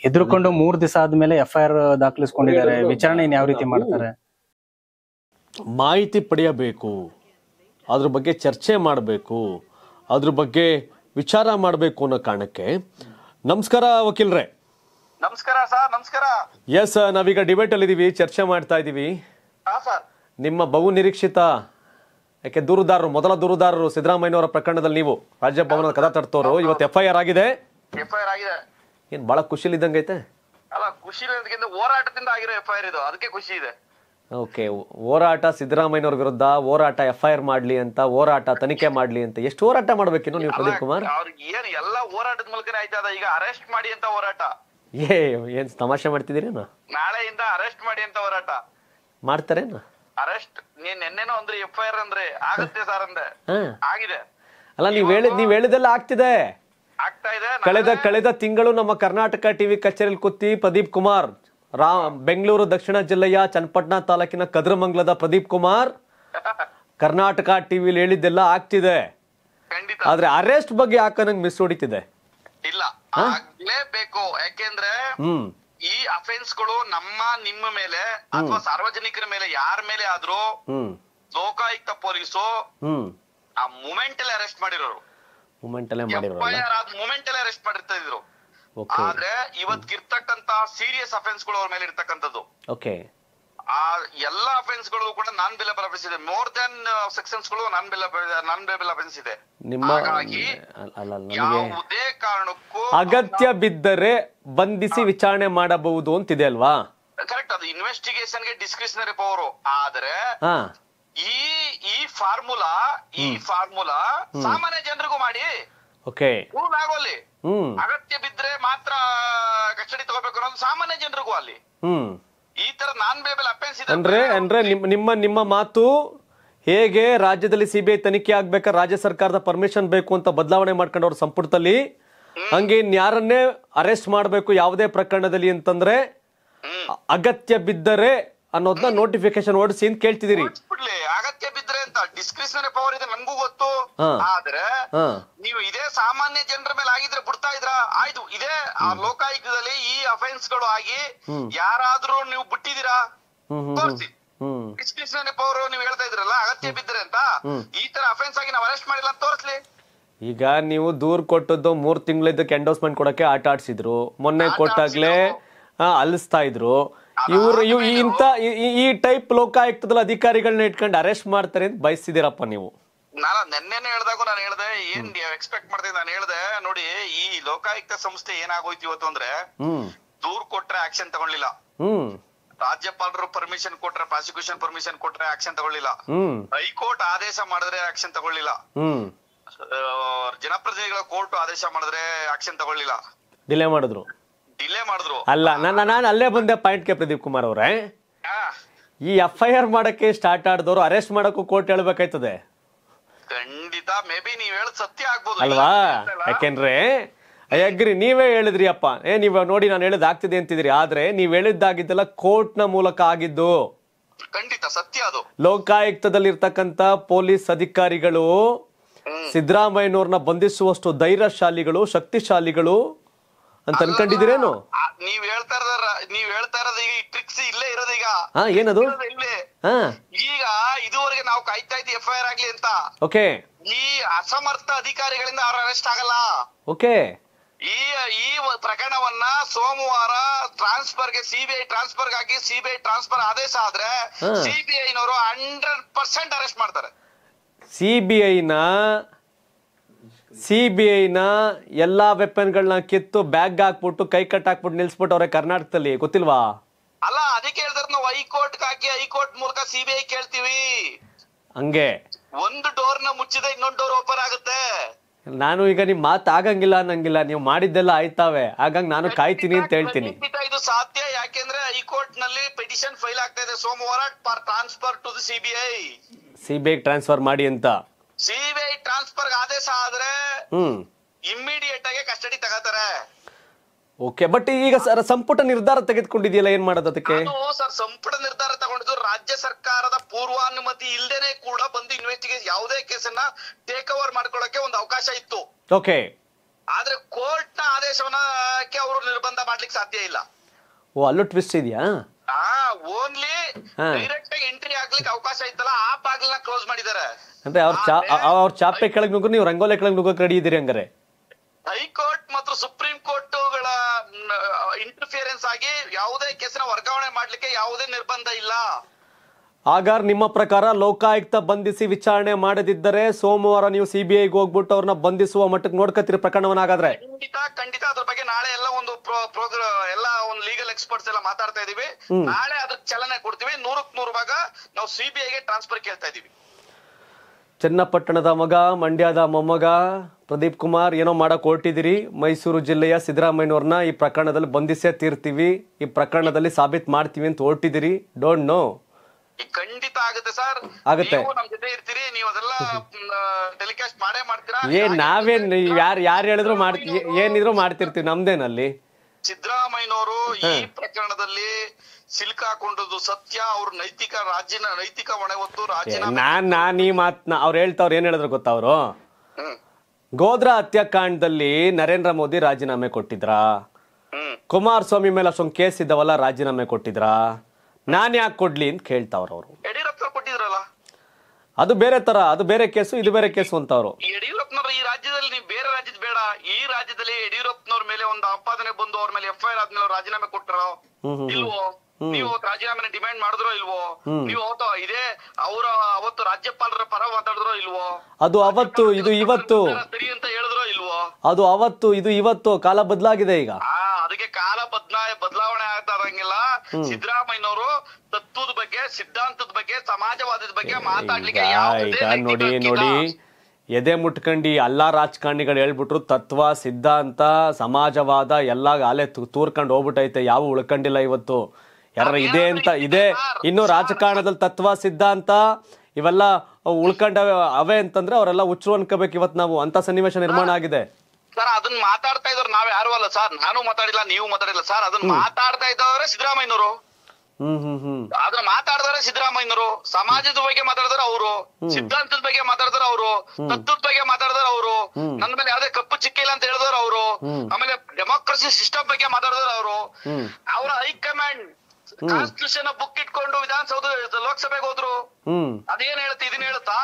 Speaker 1: ಎದುರುಕೊಂಡು ಮೂರ್ ದಿವಸ ಆದ್ಮೇಲೆ ಎಫ್ಐಆರ್ ಐ ಆರ್ ದಾಖಲಿಸ್ಕೊಂಡಿದ್ದಾರೆ ವಿಚಾರಣೆ ಯಾವ ರೀತಿ ಮಾಡ್ತಾರೆ ಮಾಹಿತಿ ಪಡೆಯಬೇಕು ಅದ್ರ ಬಗ್ಗೆ ಚರ್ಚೆ ಮಾಡಬೇಕು ಅದ್ರ ಬಗ್ಗೆ ವಿಚಾರ ಮಾಡಬೇಕು ಅನ್ನೋ ಕಾರಣಕ್ಕೆ ನಮಸ್ಕಾರ ವಕೀಲ್ರೆ ನಮಸ್ಕಾರ ಸರ್ ನಮಸ್ಕಾರ ಎಸ್ ನಾವೀಗ ಡಿಬೇಟ್ ಅಲ್ಲಿ ಇದೀವಿ ಚರ್ಚೆ ಮಾಡ್ತಾ ಇದೀವಿ ನಿಮ್ಮ ಬಹು ನಿರೀಕ್ಷಿತ ಯಾಕೆ ದೂರುದಾರರು ಮೊದಲ ದೂರುದಾರರು ಸಿದ್ದರಾಮಯ್ಯವರ ಪ್ರಕರಣದಲ್ಲಿ ನೀವು ರಾಜ್ಯಭವನದ ಕದ ತಡ್ತೋರು ಇವತ್ತು ಎಫ್ ಐ ಆರ್ ಆಗಿದೆ ಎಫ್ಐಆರ್ ಆಗಿದೆ ಏನ್ ಬಹಳ ಖುಷಿಲಿದ್ದಂಗೈತೆ
Speaker 3: ಅಲ್ಲ ಖುಷಿ ಹೋರಾಟದಿಂದ ಆಗಿರೋ ಎಫ್ಐಆರ್ ಇದು ಅದಕ್ಕೆ ಖುಷಿ ಇದೆ
Speaker 1: ಓಕೆ ಹೋರಾಟ ಸಿದ್ದರಾಮಯ್ಯನವ್ರ ವಿರುದ್ಧ ಹೋರಾಟ ಎಫ್ ಐ ಆರ್ ಮಾಡ್ಲಿ ಅಂತ ಹೋರಾಟ ತನಿಖೆ ಮಾಡ್ಲಿ ಅಂತ ಎಷ್ಟು ಹೋರಾಟ ಮಾಡ್ಬೇಕಿನ್ನು ನೀವು ಪ್ರದೀಪ್ ಕುಮಾರ್
Speaker 3: ಅವ್ರಿಗೆ ಏನ್ ಎಲ್ಲ ಹೋರಾಟದ ಮೂಲಕನೇ ಆಯ್ತದ ಈಗ ಅರೆಸ್ಟ್ ಮಾಡಿ ಅಂತ
Speaker 1: ಹೋರಾಟ ಏ ಏನ್ ತಮಾಷೆ ಮಾಡ್ತಿದ್ದೀರೇನು
Speaker 3: ನಾಳೆಯಿಂದ ಅರೆಸ್ಟ್ ಮಾಡಿ ಅಂತ ಹೋರಾಟ
Speaker 1: ಮಾಡ್ತಾರೇನು ಅರೆಸ್ಟ್
Speaker 3: ನೀನ್ ನೆನ್ನೆನೋ ಅಂದ್ರೆ ಎಫ್ ಐ ಆರ್ ಅಂದ್ರೆ ಆಗುತ್ತೆ
Speaker 1: ಸರ್ ಅಂದೆ ಹಾ ಆಗಿದೆ ಅಲ್ಲ ನೀವ್ ಹೇಳಿದ್ ನೀವ್ ಹೇಳಿದೆಲ್ಲ ಆಗ್ತಿದೆ ಆಗ್ತಾ ಇದೆ ಕಳೆದ ಕಳೆದ ತಿಂಗಳು ನಮ್ಮ ಕರ್ನಾಟಕ ಟಿವಿ ಕಚೇರಿಯಲ್ಲಿ ಕೂತಿ ಪ್ರದೀಪ್ ಕುಮಾರ್ ರಾ ಬೆಂಗಳೂರು ದಕ್ಷಿಣ ಜಿಲ್ಲೆಯ ಚನ್ನಪಟ್ಟಣ ತಾಲೂಕಿನ ಕದ್ರಮಂಗ್ಲದ ಪ್ರದೀಪ್ ಕುಮಾರ್ *laughs* ಕರ್ನಾಟಕ ಟಿವಿಲಿ ಹೇಳಿದ್ದೆಲ್ಲ ಆಗ್ತಿದೆ ಆದ್ರೆ ಅರೆಸ್ಟ್ ಬಗ್ಗೆ ಯಾಕೆ ನಂಗೆ ಮಿಸ್ ಹೊಡಿತಿದೆ ಇಲ್ಲ ಆಗ್ಲೇಬೇಕು ಯಾಕೆಂದ್ರೆ
Speaker 3: ಈ ಅಫೆನ್ಸ್ ಗಳು ನಮ್ಮ ನಿಮ್ಮ ಮೇಲೆ ಅಥವಾ ಸಾರ್ವಜನಿಕರ ಮೇಲೆ ಯಾರ
Speaker 1: ಮೇಲೆ ಆದ್ರೂ ಲೋಕಾಯುಕ್ತ
Speaker 3: ಪೊಲೀಸು ಆ ಮೂಮೆಂಟ್ ಅಲ್ಲಿ ಅರೆಸ್ಟ್ ಮಾಡಿರೋರು
Speaker 1: ಮೂಮೆಂಟ್ ಅಲ್ಲೇ ಮಾಡಿರೋರು
Speaker 3: ಮೂಮೆಂಟ್ ಅಲ್ಲಿ ಅರೆಸ್ಟ್ ಮಾಡಿರ್ತಾ ಇದ್ರು
Speaker 1: ಆದ್ರೆ ಇರ್ತಕ್ಕಂತ
Speaker 3: ಸೀರಿಯಸ್ ಅಫೆನ್ಸ್ ಗಳು ಅವ್ರ ಮೇಲೆ ಇರ್ತಕ್ಕಂಥದ್ದು ಓಕೆ ಆ ಎಲ್ಲಾ ಅಫೆನ್ಸ್ ಗಳು ಕೂಡ ನಾನ್ ಬಿಲೇಬಲ್ ಅಫೆನ್ಸ್ ಇದೆ ಮೋರ್ ದೆನ್ ಸೆಕ್ಷನ್ಸ್ ಗಳು ನಾನ್ ಬಿಲಬಲ್ ನಾನ್ ಬಿಲೇಬಲ್ ಅಫೆನ್ಸ್ ಇದೆ
Speaker 1: ನಿಮ್ಮ ಯಾವುದೇ ಕಾರಣಕ್ಕೂ ಅಗತ್ಯ ಬಿದ್ದರೆ ಬಂಧಿಸಿ ವಿಚಾರಣೆ ಮಾಡಬಹುದು ಅಂತಿದೆ ಅಲ್ವಾ ಕರೆಕ್ಟ್ ಅದು
Speaker 3: ಇನ್ವೆಸ್ಟಿಗೇಷನ್ ಗೆ ಡಿಸ್ಕ್ರಿಷನರಿ ಪವರ್ ಆದ್ರೆ
Speaker 1: ಈ ಈ ಫಾರ್ಮುಲಾ ಈ
Speaker 3: ಫಾರ್ಮುಲಾ ಸಾಮಾನ್ಯ ಜನರಿಗೂ ಮಾಡಿ ಓಕೆ ಪ್ರೂವ್ ಆಗೋ ಅಲ್ಲಿ ಅಗತ್ಯ ಬಿದ್ರೆ ಮಾತ್ರ ಕಚಡಿ ತಗೋಬೇಕು
Speaker 1: ಅನ್ನೋದು ಸಾಮಾನ್ಯ ಜನರಿಗೂ ಅಲ್ಲಿ ಹ್ಮ್ ಈ ತರ ನಾನ್ ಬೇಬಲ್ ಅಫೆನ್ಸ್ ಅಂದ್ರೆ ಅಂದ್ರೆ ನಿಮ್ಮ ನಿಮ್ಮ ಮಾತು ಹೇಗೆ ರಾಜ್ಯದಲ್ಲಿ ಸಿಬಿಐ ತನಿಖೆ ಆಗ್ಬೇಕಾ ರಾಜ್ಯ ಸರ್ಕಾರದ ಪರ್ಮಿಷನ್ ಬೇಕು ಅಂತ ಬದಲಾವಣೆ ಮಾಡ್ಕೊಂಡವ್ರ ಸಂಪುಟದಲ್ಲಿ ಹಂಗೆ ಇನ್ಯಾರನ್ನೇ ಅರೆಸ್ಟ್ ಮಾಡಬೇಕು ಯಾವುದೇ ಪ್ರಕರಣದಲ್ಲಿ ಅಂತಂದ್ರೆ ಅಗತ್ಯ ಬಿದ್ದರೆ ಅನ್ನೋದನ್ನ ನೋಟಿಫಿಕೇಶನ್ ಓಡಿಸಿ ಅಂತ ಕೇಳ್ತಿದ್ದೀರಿ ಹಳ್ಳಕ್ಕೆ ಬಿದ್ರೆ ಅಂತ ಡಿಸ್ಕ್ರಿಷನರಿ
Speaker 3: ಪವರ್ ಇದೆ ನಂಗೂ ಗೊತ್ತು
Speaker 1: ಆದ್ರೆ ನೀವು
Speaker 3: ಇದೇ ಸಾಮಾನ್ಯ ಜನರ ಮೇಲೆ ಆಗಿದ್ರೆ ಬಿಡ್ತಾ ಇದ್ರ ಆಯ್ತು ಇದೇ ಆ ಲೋಕಾಯುಕ್ತದಲ್ಲಿ ಈ ಅಫೆನ್ಸ್ ಗಳು ಆಗಿ ಯಾರಾದ್ರೂ ನೀವು ಬಿಟ್ಟಿದ್ದೀರಾ ತೋರಿಸಿ ಪವರ್ ನೀವು ಹೇಳ್ತಾ ಇದ್ರಲ್ಲ
Speaker 1: ಅಗತ್ಯ ಬಿದ್ರೆ ಅಂತ ಈ ತರ ಅಫೆನ್ಸ್ ಆಗಿ ನಾವು ಅರೆಸ್ಟ್ ಮಾಡಿಲ್ಲ ತೋರಿಸ್ಲಿ ಈಗ ನೀವು ದೂರ್ ಕೊಟ್ಟದ್ದು ಮೂರ್ ತಿಂಗಳಿದ್ದಕ್ಕೆ ಎಂಡೋಸ್ಮೆಂಟ್ ಕೊಡಕ್ಕೆ ಆಟ ಆಡ್ಸಿದ್ರು ಮೊನ್ನೆ ಕೊಟ್ಟಾಗ್ಲೇ ಅಲ್ಸ್ತಾ ಅಲಿಸ್ತಾ ಇದ್ರು ಇವ್ರು ಇವ್ ಇಂತ ಈ ಟೈಪ್ ಲೋಕಾಯುಕ್ತದಲ್ಲಿ ಅಧಿಕಾರಿಗಳನ್ನ ಇಟ್ಕೊಂಡು ಅರೆಸ್ಟ್ ಮಾಡ್ತಾರೆ ಅಂತ ಬಯಸಿದಿರಪ್ಪ ನೀವು
Speaker 3: ನಾನು ನೆನ್ನೆನೆ ಹೇಳ್ದಾಗ ನಾನು ಹೇಳ್ದೆ ಏನ್ ಎಕ್ಸ್ಪೆಕ್ಟ್ ಮಾಡ್ತೀನಿ ನಾನು ಹೇಳ್ದೆ ನೋಡಿ ಈ
Speaker 2: ಲೋಕಾಯುಕ್ತ ಸಂಸ್ಥೆ ಏನಾಗೋಯ್ತು ಇವತ್ತು ಅಂದ್ರೆ ದೂರ್ ಕೊಟ್ರೆ ಆಕ್ಷನ್ ತಗೊಳ್ಳಿಲ್ಲ ರಾಜ್ಯಪಾಲರು ಪರ್ಮಿಷನ್ ಕೊಟ್ರೆ ಪ್ರಾಸಿಕ್ಯೂಷನ್ ಪರ್ಮಿಷನ್ ಕೊಟ್ರೆ ಆಕ್ಷನ್ ತಗೊಳ್ಳಿಲ್ಲ ಹೈಕೋರ್ಟ್ ಆದೇಶ
Speaker 1: ಮಾಡಿದ್ರೆ ಆಕ್ಷನ್ ತಗೊಳ್ಳಿಲ್ಲ ಜನಪ್ರತಿನಿಧಿಗಳ ಕೋರ್ಟ್ ಆದೇಶ ಮಾಡಿದ್ರೆ ಆಕ್ಷನ್ ತಗೊಳ್ಳಿಲ್ಲ ಡಿಲೇ ಮಾಡಿದ್ರು ಮಾಡಿದ್ರು ಅಲ್ಲ ನನ್ನ ನಾನು ಅಲ್ಲೇ ಬಂದೆ ಪಾಯಿಂಟ್ ಪಾಯಿಂಟ್ಗೆ ಪ್ರದೀಪ್ ಕುಮಾರ್ ಅವರೇ ಈ ಎಫ್ ಐ ಆರ್ ಮಾಡಕ್ಕೆ ಸ್ಟಾರ್ಟ್ ಆಡಿದವರು ಅರೆಸ್ಟ್ ಮಾಡಕ್ಕೂ ಕೋರ್ಟ್ ಹೇಳ್ಬೇಕಾಯ್ತದೆ
Speaker 3: ಖಂಡಿತ ಮೇ ಬಿ ನೀವ್ ಹೇಳ ಸತ್ಯ
Speaker 1: ಆಗ್ಬೋದು ಅಲ್ವಾ ಯಾಕೆಂದ್ರೆ ಅಗ್ರಿ ನೀವೇ ಹೇಳಿದ್ರಿ ಅಪ್ಪ ಏ ನೀವ್ ನೋಡಿ ನಾನು ಹೇಳಿದ್ ಆಗ್ತಿದೆ ಅಂತಿದ್ರಿ ಆದ್ರೆ ನೀವ್ ಹೇಳಿದ್ದಾಗಿದ್ದೆಲ್ಲ ಕೋರ್ಟ್ ನ ಮೂಲಕ ಆಗಿದ್ದು ಖಂಡಿತ ಸತ್ಯ ಅದು ಲೋಕಾಯುಕ್ತದಲ್ಲಿರ್ತಕ್ಕಂತ ಪೊಲೀಸ್ ಅಧಿಕಾರಿಗಳು ಸಿದ್ದರಾಮಯ್ಯನವ್ರನ್ನ ಬಂಧಿಸುವಷ್ಟು ಧೈರ್ಯಶಾಲಿಗಳು ಶಕ್ತಿಶಾಲಿಗಳು ಅಂತ ಅನ್ಕೊಂಡಿದ್ದೀರೇನು
Speaker 3: ನೀವ್ ಹೇಳ್ತಾ ನೀವ್ ಹೇಳ್ತಾ ಈಗ ಈ ಟ್ರಿಕ್ಸ್ ಇಲ್ಲೇ ಇರೋದು ಈಗ ಹಾ ಏನದು ಇಲ್ಲೇ ಈಗ ಇದುವರೆಗೆ ನಾವು ಕಾಯ್ತಾ ಇದ್ದೀವಿ ಎಫ್ ಐ ಆರ್ ಆಗ್ಲಿ ಅಂತ ಓಕೆ ಈ ಅಸಮರ್ಥ ಅಧಿಕಾರಿಗಳಿಂದ ಅವ್ರ ಅರೆಸ್ಟ್ ಆಗಲ್ಲ ಓಕೆ ಈ ಈ ಪ್ರಕರಣವನ್ನ ಸೋಮವಾರ ಟ್ರಾನ್ಸ್ಫರ್ ಗೆ
Speaker 1: ಸಿಬಿಐ ಟ್ರಾನ್ಸ್ಫರ್ ಆಗಿ ಸಿಬಿಐ ಟ್ರಾನ್ಸ್ಫರ್ ಆದೇಶ ಆದ್ರೆ
Speaker 3: ಸಿಬಿಐನವರು ಹಂಡ್ರೆಡ್ ಪರ್ಸೆಂಟ್ ಅರೆಸ್ಟ್
Speaker 1: ಮಾಡ್ತಾರೆ ಸಿಬಿಐನ ಸಿ ಬಿ ಐನ ಎಲ್ಲ ವೆಪನ್ಗಳನ್ನ ಕಿತ್ತು ಬ್ಯಾಗ್ ಹಾಕ್ಬಿಟ್ಟು ಕೈ ಕಟ್ ಹಾಕ್ಬಿಟ್ಟು ನಿಲ್ಸ್ಬಿಟ್ಟವ್ರೆ ಕರ್ನಾಟಕದಲ್ಲಿ ಗೊತ್ತಿಲ್ವಾ
Speaker 3: ಅಲ್ಲ ಅದಕ್ಕೆ ಹೇಳ್ತಾರೆ ನಾವು ಹೈಕೋರ್ಟ್ ಹಾಕಿ ಹೈಕೋರ್ಟ್ ಮೂಲಕ ಸಿಬಿಐ ಕೇಳ್ತೀವಿ
Speaker 1: ಹಂಗೆ ಒಂದು ಡೋರ್ ನ ಮುಚ್ಚಿದ
Speaker 3: ಇನ್ನೊಂದು ಡೋರ್ ಓಪನ್ ಆಗುತ್ತೆ
Speaker 1: ನಾನು ಈಗ ನಿಮ್ ಮಾತು ಆಗಂಗಿಲ್ಲ ಅನ್ನಂಗಿಲ್ಲ ನೀವು ಮಾಡಿದ್ದೆಲ್ಲ ಆಯ್ತಾವೆ ಹಾಗಾಗಿ ನಾನು ಕಾಯ್ತೀನಿ ಅಂತ ಹೇಳ್ತೀನಿ
Speaker 3: ಇದು ಸಾಧ್ಯ ಯಾಕೆಂದ್ರೆ ಹೈಕೋರ್ಟ್ ನಲ್ಲಿ ಪಿಟಿಷನ್ ಫೈಲ್ ಆಗ್ತಾ ಇದೆ ಸೋಮವಾರ transfer
Speaker 1: to the CBI CBI transfer ಮಾಡಿ ಅಂತ ಸಿಬಿಐ ಟ್ರಾನ್ಸ್ಫರ್ ಆದೇಶ ಆದ್ರೆ ಇಮ್ಮಿಡಿಯೇಟ್ ಆಗಿ ಕಸ್ಟಡಿ ತಗೋತಾರೆ ಓಕೆ ಬಟ್ ಈಗ ಸರ್ ಸಂಪುಟ ನಿರ್ಧಾರ ತೆಗೆದುಕೊಂಡಿದೆಯಲ್ಲ ಏನ್ ಮಾಡೋದು ಅದಕ್ಕೆ
Speaker 3: ಸರ್ ಸಂಪುಟ ನಿರ್ಧಾರ ತಗೊಂಡಿದ್ದು ರಾಜ್ಯ ಸರ್ಕಾರದ ಪೂರ್ವಾನುಮತಿ ಇಲ್ಲದೇನೆ ಕೂಡ ಬಂದು
Speaker 1: ಇನ್ವೆಸ್ಟಿಗೇಷನ್ ಯಾವುದೇ ಕೇಸನ್ನ ಟೇಕ್ ಓವರ್ ಮಾಡ್ಕೊಳ್ಳಕ್ಕೆ ಒಂದು ಅವಕಾಶ ಇತ್ತು ಓಕೆ ಆದ್ರೆ ಕೋರ್ಟ್ ನ ಆದೇಶವನ್ನಕ್ಕೆ ಅವರು ನಿರ್ಬಂಧ ಮಾಡ್ಲಿಕ್ಕೆ ಸಾಧ್ಯ ಇಲ್ಲ ಓ ಅಲ್ಲೂ ಟ್ವಿಸ್ಟ್ ಇದೆಯಾ ಓನ್ಲಿ ಡೈರೆಕ್ಟ್ ಆಗಿ ಎಂಟ್ರಿ ಆಗ್ಲಿಕ್ಕೆ ಅವಕಾಶ ಐತಲ್ಲ ಆ ಬಾಗಿಲನ್ನ ಕ್ಲೋಸ್ ಮಾಡಿದ್ದಾರೆ ಅಂದ್ರೆ ಅವ್ರ ಚಾ ಅವ್ರ ಚಾಪೆ ಕೆಳಗ್ ನುಗ್ಗ ನೀವು ರಂಗೋಲೆ ಕೆಳಗ್ ನುಗ್ಗಕ್ಕೆ ರೆಡಿ ಇದ್ದೀರಿ ಹಂಗಾರೆ
Speaker 3: ಹೈಕೋರ್ಟ್ ಮತ್ತು ಸುಪ್ರೀಂ ಕೋರ್ಟ್ ಗಳ ಇಂಟರ್ಫಿಯರೆನ್ಸ್ ಆಗಿ ಯಾವುದೇ ಕೇಸಿನ ವರ್ಗಾವಣೆ ಮಾಡ್ಲಿಕ್ಕೆ ಯಾವುದೇ ನಿರ್ಬಂಧ ಇಲ್ಲ
Speaker 1: ಆಗಾರ್ ನಿಮ್ಮ ಪ್ರಕಾರ ಲೋಕಾಯುಕ್ತ ಬಂಧಿಸಿ ವಿಚಾರಣೆ ಮಾಡದಿದ್ದರೆ ಸೋಮವಾರ ನೀವು ಸಿಬಿಐಗೆ ಹೋಗ್ಬಿಟ್ಟು ಅವ್ರನ್ನ ಬಂಧಿಸುವ ಮಟ್ಟಕ್ಕೆ ನೋಡ್ಕತ್ತಿರ ಪ್ರಕರಣವನ್ನಾಗಾದ್ರೆ ಖಂಡಿತ ಖಂಡಿತ ಅದ್ರ ಬಗ್ಗೆ ನಾಳೆ ಎಲ್ಲ ಒಂದು ಎಲ್ಲ ಒಂದು ಲೀಗಲ್ ಎಕ್ಸ್ಪರ್ಟ್ಸ್ ಎಲ್ಲ ಮಾತಾಡ್ತಾ ಇದೀವಿ ನಾಳೆ ಅದ್ರ ಚಲನೆ ಕೊಡ್ತೀವಿ ನೂರಕ್ ನೂರು ಭಾಗ ನಾವು ಗೆ ಟ್ರಾನ್ಸ್ಫರ್ ಕೇಳ್ತಾ ಇದೀವಿ ಚನ್ನಪಟ್ಟಣದ ಮಗ ಮಂಡ್ಯದ ಮೊಮ್ಮಗ ಪ್ರದೀಪ್ ಕುಮಾರ್ ಏನೋ ಮಾಡಕ್ ಹೊರಟಿದ್ದೀರಿ ಮೈಸೂರು ಜಿಲ್ಲೆಯ ಸಿದ್ದರಾಮಯ್ಯವ್ರನ್ನ ಈ ಪ್ರಕರಣದಲ್ಲಿ ಬಂಧಿಸೇ ತೀರ್ತೀವಿ ಈ ಪ್ರಕರಣದಲ್ಲಿ ಸಾಬೀತು ಮಾಡ್ತೀವಿ ಅಂತ ಹೊರಟಿದ್ದೀರಿ ಡೋಂಟ್ ನೋ ಖಂಡಿತ
Speaker 2: ಆಗುತ್ತೆ ಸರ್
Speaker 3: ಆಗುತ್ತೆ
Speaker 1: ನಮ್ ಜೊತೆ ಇರ್ತೀರಿ ನೀವು ಅದೆಲ್ಲ ಟೆಲಿಕಾಸ್ಟ್ *laughs* ಮಾಡೇ ಮಾಡ್ತೀರಾ ಏ ನಾವೇನ್ ಯಾರು ಯಾರು ಹೇಳಿದ್ರು ಮಾಡ್ತೀವಿ ಏನಿದ್ರು ಮಾಡ್ತಿರ್ತೀವಿ ನಮ್ದೇನಲ್ಲಿ ಸಿದ್ದರಾಮಯ್ಯನವರು ಈ ಪ್ರಕರಣದಲ್ಲಿ
Speaker 3: ಸಿಲ್ಕ ಹಾಕೊಂಡದ್ದು ಸತ್ಯ ಅವ್ರ ನೈತಿಕ ರಾಜ್ಯನ
Speaker 1: ನೈತಿಕ ಹೊಣೆ ಹೊತ್ತು ರಾಜೀನಾಮೆ ನಾನ್ ನಾನ್ ಈ ಮಾತ್ನ ಅವ್ರು ಹೇಳ್ತಾವ್ರು ಏನ್ ಹೇಳಿದ್ರು ಗೊತ್ತಾ ಅವರು ಗೋದ್ರಾ ಹತ್ಯಾಕಾಂಡದಲ್ಲಿ ನರೇಂದ್ರ ಮೋದಿ ರಾಜೀನಾಮೆ ಕೊಟ್ಟಿದ್ರಾ ಕುಮಾರಸ್ವಾಮಿ ಮೇಲೆ ಅಷ್ಟೊಂದು ಕೇಸ್ ಇದ್ದಾವಲ್ಲ ರಾಜೀನಾಮೆ ಕೊಟ್ಟಿದ್ರಾ ನಾನು ಯಾಕೆ ಕೊಡ್ಲಿ ಅಂತ ಕೇಳ್ತಾವ್ರ ಅವರು ಯಡಿಯೂರಪ್ಪ ಕೊಟ್ಟಿದ್ರಲ್ಲ ಅದು ಬೇರೆ ತರ ಅದು ಬೇರೆ ಕೇಸು ಇದು ಬೇರೆ ಕೇಸು ಅಂತವ್ರು ಯಡಿಯೂರಪ್ಪನವ್ರ ಈ ರಾಜ್ಯದಲ್ಲಿ ನೀವು ಬೇರೆ ರಾಜ್ಯದ ಬೇಡ ಈ ರಾಜ್ಯದಲ್ಲಿ ಯಡಿಯೂರಪ್ಪನವ್ರ ಮೇಲೆ ಒಂದು ಆಪಾದನೆ ಬಂದು ಅವ್ರ ಮೇಲೆ ಎಫ್ಐಆರ್ ಆದ್ಮೇಲೆ ರಾಜೀನಾಮೆ ಕೊಟ್ಟರೋ ಇಲ್ವೋ ನೀವು ರಾಜೀನಾಮೆನ ಡಿಮ್ಯಾಂಡ್ ಮಾಡಿದ್ರೋ ಇಲ್ವೋ ನೀವು ಅವತ್ತು ಇದೇ ಅವರ ಅವತ್ತು ರಾಜ್ಯಪಾಲರ ಪರ ಮಾತಾಡಿದ್ರೋ ಇಲ್ವೋ ಅದು ಅವತ್ತು ಇದು ಇವತ್ತು ಸರಿ ಅಂತ ಹೇಳಿದ್ರೋ ಇಲ್ವೋ ಅದು ಅವತ್ತು ಇದು ಇವತ್ತು ಕಾಲ ಬದಲಾಗಿದೆ ಈಗ ಅದಕ್ಕೆ ಕಾಲ ಬದಲಾವಣೆ ಆಗ್ತಾ ಇರಂಗಿಲ್ಲ ಸಿದ್ದರಾಮಯ್ಯನವರು ತತ್ವದ ಬಗ್ಗೆ ಸಿದ್ಧಾಂತದ ಬಗ್ಗೆ ಸಮಾಜವಾದದ ಬಗ್ಗೆ ಮಾತಾಡ್ಲಿಕ್ಕೆ ನೋಡಿ ನೋಡಿ ಎದೆ ಮುಟ್ಕಂಡಿ ಎಲ್ಲ ರಾಜಕಾರಣಿಗಳು ಹೇಳ್ಬಿಟ್ರು ತತ್ವ ಸಿದ್ಧಾಂತ ಸಮಾಜವಾದ ಎಲ್ಲ ಅಲೆ ತೂರ್ಕೊಂಡು ಹೋಗ್ಬಿಟ್ಟೈತೆ ಯಾವ ಉಳ್ಕೊಂಡಿಲ್ಲ ಇವತ್ತು ಯಾರ ಇದೆ ಅಂತ ಇದೆ ಇನ್ನು ರಾಜಕಾರಣದಲ್ಲಿ ತತ್ವ ಸಿದ್ಧಾಂತ ಇವೆಲ್ಲ ಉಳ್ಕೊಂಡವೆ ಅವೇ ಅಂತಂದ್ರೆ ಅವರೆಲ್ಲ ಹುಚ್ಚರು ಅನ್ಕೋಬೇಕು ಇವತ್ತು ನಾವು ಅಂತ ಸನ್ನಿವೇಶ ನಿರ್ಮಾಣ ಆಗಿದೆ
Speaker 3: ಸರ್ ಅದನ್ನ ಮಾತಾಡ್ತಾ ಇದ್ರು ನಾವ್ ಯಾರು ಅಲ್ಲ ಸರ್ ನಾನು ಮಾತಾಡಿಲ್ಲ
Speaker 1: ನೀವು ಮಾತಾಡಿಲ್ಲ ಸರ್ ಅದನ್ನ
Speaker 3: ಮಾತಾಡ್ತಾ ಇದ್ದವ್ರೆ
Speaker 1: ಸಿದ್ದರಾಮಯ್ಯನವರು ಅದನ್ನ ಮಾತಾಡಿದ್ರೆ ಸಿದ್ದರಾಮಯ್ಯನವರು
Speaker 3: ಸಮಾಜದ ಬಗ್ಗೆ ಮಾತಾಡಿದ್ರ ಅವರು ಸಿದ್ಧಾಂತದ ಬಗ್ಗೆ ಮಾತಾಡಿದ್ರ ಅವರು ತತ್ವದ ಬಗ್ಗೆ ಮಾತಾಡಿದ್ರ ಅವರು ನನ್ನ ಮೇಲೆ ಯಾವ್ದೇ ಕಪ್ಪು ಚಿಕ್ಕ ಇಲ್ಲ ಅಂತ ಹೇಳಿದ್ರು ಅವರು ಆಮೇಲೆ ಡೆಮೋಕ್ರಸಿ ಸಿಸ್ಟಮ್ ಬಗ್ಗೆ ಮಾತಾಡಿದ್ರ ಅವರು ಅವರ ಹೈಕಮಾಂಡ್ ಕಾನ್ಸ್ಟಿಟ್ಯೂಷನ್ ಬುಕ್ ಇಟ್ಕೊಂಡು ವಿಧಾನಸೌಧ ಲೋಕಸಭೆಗೆ ಹೋದ್ರು ಅದೇನ್ ಹೇಳ್ತಾ ಇದನ್ ಹೇಳ್ತಾ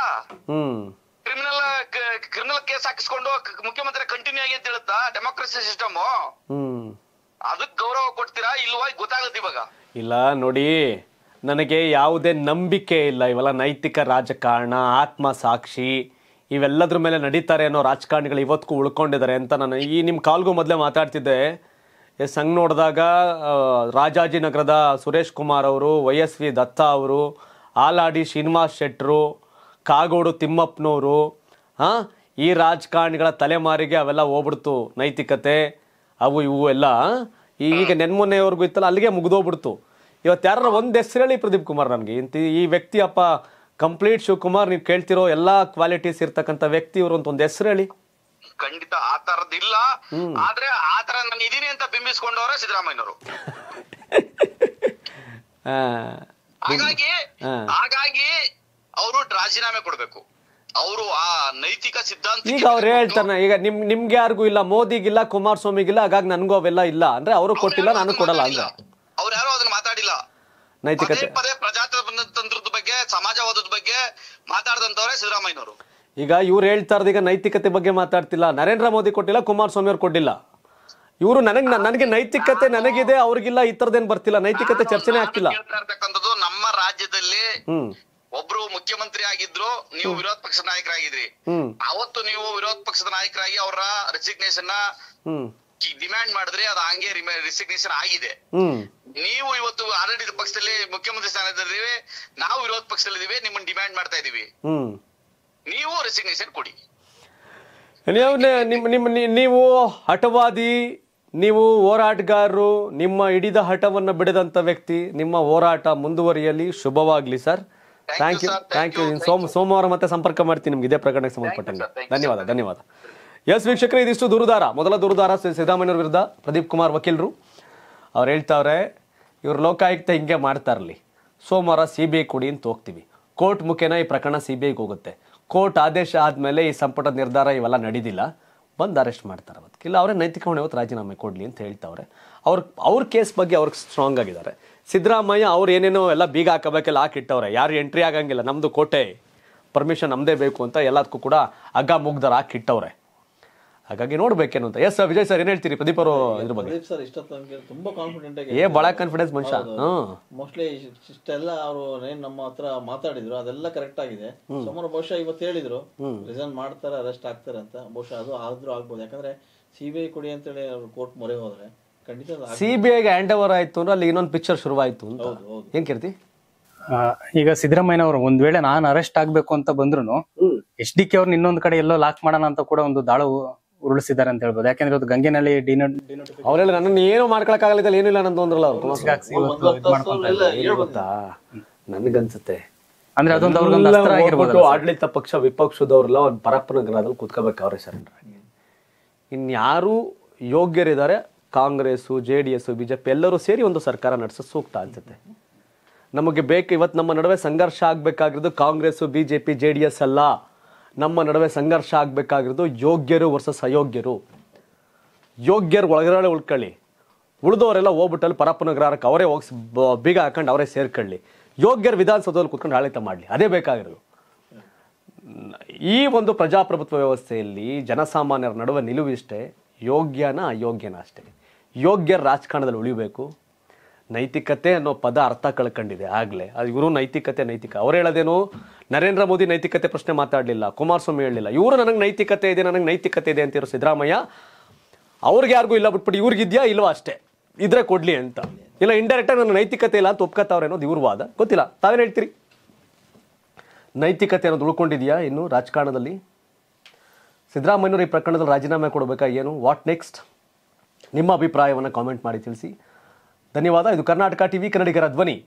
Speaker 3: ಕ್ರಿಮಿನಲ್ ಕ್ರಿಮಿನಲ್ ಕೇಸ್ ಹಾಕಿಸ್ಕೊಂಡು
Speaker 1: ಮುಖ್ಯಮಂತ್ರಿ ಕಂಟಿನ್ಯೂ ಆಗಿ ಅಂತ ಹೇಳುತ್ತಾ ಡೆಮೋಕ್ರಸಿ ಸಿಸ್ಟಮ್ ಅದಕ್ಕೆ ಗೌರವ ಕೊಡ್ತೀರಾ ಇಲ್ವಾ ಗೊತ್ತಾಗುತ್ತೆ ಇವಾಗ ಇಲ್ಲ ನೋಡಿ ನನಗೆ ಯಾವುದೇ ನಂಬಿಕೆ ಇಲ್ಲ ಇವೆಲ್ಲ ನೈತಿಕ ರಾಜಕಾರಣ ಆತ್ಮ ಸಾಕ್ಷಿ ಇವೆಲ್ಲದ್ರ ಮೇಲೆ ನಡೀತಾರೆ ಅನ್ನೋ ರಾಜಕಾರಣಿಗಳು ಇವತ್ತಿಗೂ ಉಳ್ಕೊಂಡಿದ್ದಾರೆ ಅಂತ ನಾನು ಈ ನಿಮ್ಮ ಕಾಲ್ಗೂ ಮೊದಲೇ ಮಾತಾಡ್ತಿದ್ದೆ ಎಸ್ ಹಂಗೆ ನೋಡಿದಾಗ ರಾಜಾಜಿನಗರದ ಸುರೇಶ್ ಕುಮಾರ್ ಅವರು ವೈ ಎಸ್ ವಿ ದತ್ತ ಅವರು ಆಲಾಡಿ ಶ್ರೀನಿವಾಸ್ ಶೆಟ್ರು ಕಾಗೋಡು ತಿಮ್ಮಪ್ಪನವರು ಹಾಂ ಈ ರಾಜಕಾರಣಿಗಳ ತಲೆಮಾರಿಗೆ ಅವೆಲ್ಲ ಹೋಗ್ಬಿಡ್ತು ನೈತಿಕತೆ ಅವು ಇವು ಎಲ್ಲ ಈಗ ನೆನ್ಮೊನ್ನೆವರೆಗೂ ಇತ್ತಲ್ಲ ಅಲ್ಲಿಗೆ ಮುಗಿದೋಗ್ಬಿಡ್ತು ಇವತ್ತು ಯಾರ ಒಂದು ಹೆಸರು ಹೇಳಿ ಪ್ರದೀಪ್ ಕುಮಾರ್ ನನಗೆ ಇಂತ ಈ ಅಪ್ಪ ಕಂಪ್ಲೀಟ್ ಶಿವಕುಮಾರ್ ನೀವು ಕೇಳ್ತಿರೋ ಎಲ್ಲಾ ಕ್ವಾಲಿಟೀಸ್ ಇರ್ತಕ್ಕಂಥ ವ್ಯಕ್ತಿ ಇವರು ಅಂತ ಒಂದು ಹೆಸರು ಹೇಳಿ
Speaker 3: ಖಂಡಿತ ಆ ತರದಿಲ್ಲ ಆದ್ರೆ ಆ ತರ ನಾನು ಇದೀನಿ ಅಂತ ಬಿಂಬಿಸ್ಕೊಂಡವ್ರೆ ಸಿದ್ದರಾಮಯ್ಯವರು
Speaker 1: *laughs* ಹಾಗಾಗಿ
Speaker 3: ಹಾಗಾಗಿ ಅವರು ರಾಜೀನಾಮೆ ಕೊಡಬೇಕು ಅವರು ಆ ನೈತಿಕ
Speaker 1: ಸಿದ್ಧಾಂತ ಈಗ ಅವ್ರು ಹೇಳ್ತಾರೆ ಈಗ ನಿಮ್ ನಿಮ್ಗೆ ಯಾರಿಗೂ ಇಲ್ಲ ಮೋದಿಗಿಲ್ಲ ಕುಮಾರಸ್ವಾಮಿಗಿಲ್ಲ ಹಾಗಾಗಿ ನನ್ಗೂ ಅವೆಲ್ಲ ಇಲ್ಲ ಅಂದ್ರೆ ಅವರು ಕೊಟ್ಟಿಲ್ಲ ನಾನು ಕೊಡಲ್ಲ ಅಂದ್ರೆ ಅವ್ರು ಯಾರು ಅದನ್ನ ಮಾತಾಡಿಲ್ಲ ನೈತಿಕತೆ ಪದೇ ಪ್ರಜಾತಂತ್ರದ ಬಗ್ಗೆ ಸಮಾಜವಾದದ ಬಗ್ಗೆ ಮಾತಾಡದಂತವ್ರೆ ಸಿದ್ದರಾಮಯ್ಯನವರು ಈಗ ಇವ್ರು ಹೇಳ್ತಾ ಈಗ ನೈತಿಕತೆ ಬಗ್ಗೆ ಮಾತಾಡ್ತಿಲ್ಲ ನರೇಂದ್ರ ಮೋದಿ ಕೊಟ್ಟಿಲ್ಲ ಕುಮಾರಸ್ವಾಮಿ ಅವ್ರು ಕೊಟ್ಟಿಲ್ಲ ಇವರು ನನಗ್ ನನಗೆ ನೈತಿಕತೆ ನನಗಿದೆ ಅವ್ರಿಗಿಲ್ಲ ಈ ತರದೇನ್ ಬರ್ತಿಲ್ಲ ನೈತಿಕತೆ ಚರ್ಚೆನೆ ಆಗ್ತಿಲ್ಲ ನಮ್ಮ ರಾಜ್ಯದಲ್ಲಿ ಒಬ್ರು ಮುಖ್ಯಮಂತ್ರಿ ಆಗಿದ್ರು ನೀವು ವಿರೋಧ ಪಕ್ಷದ ನಾಯಕರಾಗಿದ್ರಿ
Speaker 3: ಅವತ್ತು ನೀವು ವಿರೋಧ ಪಕ್ಷದ ನಾಯಕರಾಗಿ ಅವರ ರೆಸಿಗ್ನೇಷನ್ ಡಿಮ್ಯಾಂಡ್ ಮಾಡಿದ್ರೆ ಅದು ಹಂಗೆ ರೆಸಿಗ್ನೇಷನ್ ಆಗಿದೆ ನೀವು ಇವತ್ತು ಆಡಳಿತ ಪಕ್ಷದಲ್ಲಿ ಮುಖ್ಯಮಂತ್ರಿ ಸ್ಥಾನದಲ್ಲಿದ್ದೀವಿ ನಾವು ವಿರೋಧ ಪಕ್ಷದಲ್ಲಿದ್ದೀವಿ ನಿಮ್ಮನ್ನ ಡಿಮ್ಯಾಂಡ್ ಮಾಡ್ತಾ ಇದೀವಿ ನೀವು ರೆಸಿಗ್ನೇಷನ್ ಕೊಡಿ
Speaker 1: ನೀವು ನಿಮ್ಮ ನೀವು ಹಠವಾದಿ ನೀವು ಹೋರಾಟಗಾರರು ನಿಮ್ಮ ಹಿಡಿದ ಹಠವನ್ನು ಬಿಡದಂತ ವ್ಯಕ್ತಿ ನಿಮ್ಮ ಹೋರಾಟ ಮುಂದುವರಿಯಲಿ ಶುಭವಾಗಲಿ sir thank you thank you ಸೋಮ ಸೋಮವಾರ ಮತ್ತೆ ಸಂಪರ್ಕ ಮಾಡ್ತೀನಿ ನಿಮ್ಗೆ ಇದೇ ಪ್ರಕರಣಕ್ಕೆ ಸಂಬಂಧಪಟ್ಟಂಗೆ ಧನ್ಯವಾದ ಧನ್ಯವಾದ ಎಸ್ ವೀಕ್ಷಕರೇ ಇದಿಷ್ಟು ದುರುದಾರ ಮೊದಲ ದುರುದಾರ ಸಿದ್ದರಾಮಯ್ಯವ್ರ ವಿರುದ್ಧ ಪ್ರದೀಪ್ ಕುಮಾರ್ ವಕೀಲರು ಅವ್ರು ಹೇಳ್ತಾವ್ರೆ ಇವ್ರ ಲೋಕಾಯುಕ್ತ ಹಿಂಗೆ ಮಾಡ್ತಾ ಸೋಮವಾರ ಸಿ ಬಿ ಐ ಕೊಡಿ ಅಂತ ಹೋಗ್ತೀವಿ ಕೋರ್ಟ್ ಮುಖೇನ ಈ ಪ್ರಕರಣ ಸಿ ಬಿ ಐಗೆ ಹೋಗುತ್ತೆ ಕೋರ್ಟ್ ಆದೇಶ ಆದಮೇಲೆ ಈ ಸಂಪುಟದ ನಿರ್ಧಾರ ಇವೆಲ್ಲ ನಡೀದಿಲ್ಲ ಬಂದು ಅರೆಸ್ಟ್ ಮಾಡ್ತಾರೆ ಅದಕ್ಕಿಲ್ಲ ಅವರೇ ನೈತಿಕ ಹೊಣೆ ಇವತ್ತು ರಾಜೀನಾಮೆ ಕೊಡಲಿ ಅಂತ ಹೇಳ್ತಾವ್ರೆ ಅವ್ರ ಅವ್ರ ಕೇಸ್ ಬಗ್ಗೆ ಅವ್ರಿಗೆ ಸ್ಟ್ರಾಂಗ್ ಆಗಿದ್ದಾರೆ ಸಿದ್ದರಾಮಯ್ಯ ಅವ್ರು ಏನೇನೋ ಎಲ್ಲ ಬೀಗ ಹಾಕಬೇಕೆಲ್ಲ ಹಾಕಿಟ್ಟವ್ರೆ ಯಾರು ಎಂಟ್ರಿ ಆಗಂಗಿಲ್ಲ ನಮ್ಮದು ಕೋಟೆ ಪರ್ಮಿಷನ್ ನಮ್ಮದೇ ಬೇಕು ಅಂತ ಎಲ್ಲದಕ್ಕೂ ಕೂಡ ಹಗ್ಗ ಮುಗ್ದರ ಹಾಕಿಟ್ಟವ್ರೆ ಹಾಗಾಗಿ ನೋಡ್ಬೇಕೇನು ಅಂತ ಎಸ್ ಸರ್ ವಿಜಯ್ ಸರ್ ಏನ್ ಹೇಳ್ತೀರಿ ಪ್ರದೀಪ್ ಅವರು ಇದ್ರ ಬಗ್ಗೆ
Speaker 2: ಸರ್ ಇಷ್ಟೊತ್ತು ತುಂಬಾ ಕಾನ್ಫಿಡೆಂಟ್ ಆಗಿ ಏ ಬಹಳ ಕಾನ್ಫಿಡೆನ್ಸ್ ಮನುಷ್ಯ ಮೋಸ್ಟ್ಲಿ ಇಷ್ಟೆಲ್ಲ ಅವರು ಏನ್ ನಮ್ಮ ಹತ್ರ ಮಾತಾಡಿದ್ರು ಅದೆಲ್ಲ ಕರೆಕ್ಟ್ ಆಗಿದೆ ಸುಮಾರು ಬಹುಶಃ ಇವತ್ತು ಹೇಳಿದ್ರು ರಿಸನ್ ಮಾಡ್ತಾರೆ ಅರೆಸ್ಟ್ ಆಗ್ತಾರೆ ಅಂತ ಬಹುಶಃ ಅದು ಆದ್ರೂ ಆಗ್ಬೋದು ಯಾಕಂದ್ರೆ ಸಿಬಿಐ ಕೊಡಿ ಅಂತ ಹೇಳಿ ಅವ್ರು ಕೋರ್ಟ್ ಮೊರೆ ಹೋದ್ರೆ ಸಿ
Speaker 1: ಬಿ ಐಗೆ ಹ್ಯಾಂಡ್ ಓವರ್ ಆಯ್ತು ಅಂದ್ರೆ ಅಲ್ಲಿ ಇನ್ನೊಂದು ಪಿಕ್ಚರ್ ಶುರುವಾಯ್ತು ಅಂತ ಏನ್ ಕೀರ್ತಿ ಈಗ ಅವರು ಒಂದ್ ವೇಳೆ ನಾನು ಅರೆಸ್ಟ್ ಆಗ್ಬೇಕು ಅಂತ ಬಂದ್ರು ಎಚ್ ಡಿ ಕೆ ಅವ್ರನ್ನ ಇನ್ನೊಂದ್ ಕಡೆ ಎಲ್ಲೋ ಲಾಕ್ ಮಾಡೋಣ ಅಂತ ಕೂಡ ಒಂದು ದಾಳು ಉರುಳಿಸಿದ್ದಾರೆ ಅಂತ ಹೇಳ್ಬೋದು ಯಾಕಂದ್ರೆ ಅದು ಗಂಗೆನಲ್ಲಿ ಡಿನೋಟ್ ಅವರೆಲ್ಲ ನನ್ನ ಏನು ಮಾಡ್ಕೊಳಕ್ಕಾಗಲಿಲ್ಲ ಏನಿಲ್ಲ ನಂದು ಅಂದ್ರಲ್ಲ ಅವ್ರು ನನಗನ್ಸುತ್ತೆ ಅಂದ್ರೆ ಅದೊಂದು ಅವ್ರಿಗೊಂದು ಅಸ್ತ್ರ ಆಗಿರ್ಬೋದು ಆಡಳಿತ ಪಕ್ಷ ವಿಪಕ್ಷದವ್ರೆಲ್ಲ ಒಂದು ಪರಪ್ಪನಗರದಲ್ಲಿ ಕುತ್ಕೋಬೇಕು ಅವರೇ ಸರ್ ಇನ್ಯಾರು ಯೋಗ್ಯರಿದ್ದಾರೆ Congress J D S B J P ಎಲ್ಲರೂ ಸೇರಿ ಒಂದು ಸರ್ಕಾರ ನಡೆಸೋ ಸೂಕ್ತ ಅನ್ಸುತ್ತೆ ನಮಗೆ ಬೇಕು ಇವತ್ತು ನಮ್ಮ ನಡುವೆ ಸಂಘರ್ಷ ಆಗ್ಬೇಕಾಗಿರೋದು Congress B J P J D S ಅಲ್ಲ ನಮ್ಮ ನಡುವೆ ಸಂಘರ್ಷ ಆಗ್ಬೇಕಾಗಿರೋದು ಯೋಗ್ಯರು ವರ್ಸಸ್ ಅಯೋಗ್ಯರು ಯೋಗ್ಯರು ಒಳಗಡೆ ಉಳ್ಕೊಳ್ಳಿ ಉಳಿದವರೆಲ್ಲ ಹೋಗ್ಬಿಟ್ಟಲ್ಲಿ ಗ್ರಹಕ್ಕೆ ಅವರೇ ಹೋಗಿ ಬೀಗ ಹಾಕೊಂಡು ಅವರೇ ಸೇರ್ಕೊಳ್ಳಿ ಯೋಗ್ಯರು ವಿಧಾನಸೌಧದಲ್ಲಿ ಕುತ್ಕೊಂಡು ಆಡಳಿತ ಮಾಡಲಿ ಅದೇ ಬೇಕಾಗಿರೋದು ಈ ಒಂದು ಪ್ರಜಾಪ್ರಭುತ್ವ ವ್ಯವಸ್ಥೆಯಲ್ಲಿ ಜನಸಾಮಾನ್ಯರ ನಡುವೆ ನಿಲುವಿಷ್ಟೇ ಯೋಗ್ಯನ ಅಯೋಗ್ಯನ ಅಷ್ಟೇ ಯೋಗ್ಯ ರಾಜಕಾರಣದಲ್ಲಿ ಉಳಿಬೇಕು ನೈತಿಕತೆ ಅನ್ನೋ ಪದ ಅರ್ಥ ಕಳ್ಕೊಂಡಿದೆ ಆಗಲೇ ಅದು ಇವರು ನೈತಿಕತೆ ನೈತಿಕ ಅವ್ರು ಹೇಳೋದೇನು ನರೇಂದ್ರ ಮೋದಿ ನೈತಿಕತೆ ಪ್ರಶ್ನೆ ಮಾತಾಡಲಿಲ್ಲ ಕುಮಾರಸ್ವಾಮಿ ಹೇಳಲಿಲ್ಲ ಇವರು ನನಗೆ ನೈತಿಕತೆ ಇದೆ ನನಗೆ ನೈತಿಕತೆ ಇದೆ ಅಂತಿರೋ ಸಿದ್ದರಾಮಯ್ಯ ಅವ್ರಿಗೆ ಯಾರಿಗೂ ಇಲ್ಲ ಬಿಟ್ಬಿಟ್ಟು ಇವ್ರಿಗಿದ್ಯಾ ಇಲ್ವಾ ಅಷ್ಟೇ ಇದ್ರೆ ಕೊಡ್ಲಿ ಅಂತ ಇಲ್ಲ ಇಂಡೈರೆಕ್ಟಾಗಿ ನನ್ನ ನೈತಿಕತೆ ಇಲ್ಲ ಅಂತ ಒಪ್ಕೋತಾವ್ರೆ ಅನ್ನೋದು ಇವ್ರ ವಾದ ಗೊತ್ತಿಲ್ಲ ತಾವೇನು ಹೇಳ್ತೀರಿ ನೈತಿಕತೆ ಅನ್ನೋದು ಉಳ್ಕೊಂಡಿದ್ಯಾ ಇನ್ನು ರಾಜಕಾರಣದಲ್ಲಿ ಸಿದ್ದರಾಮಯ್ಯವ್ರು ಈ ಪ್ರಕರಣದಲ್ಲಿ ರಾಜೀನಾಮೆ ಕೊಡಬೇಕಾ ಏನು ವಾಟ್ ನೆಕ್ಸ್ಟ್ ನಿಮ್ಮ ಅಭಿಪ್ರಾಯವನ್ನು ಕಾಮೆಂಟ್ ಮಾಡಿ ತಿಳಿಸಿ ಧನ್ಯವಾದ ಇದು ಕರ್ನಾಟಕ ಟಿವಿ ಕನ್ನಡಿಗರ ಧ್ವನಿ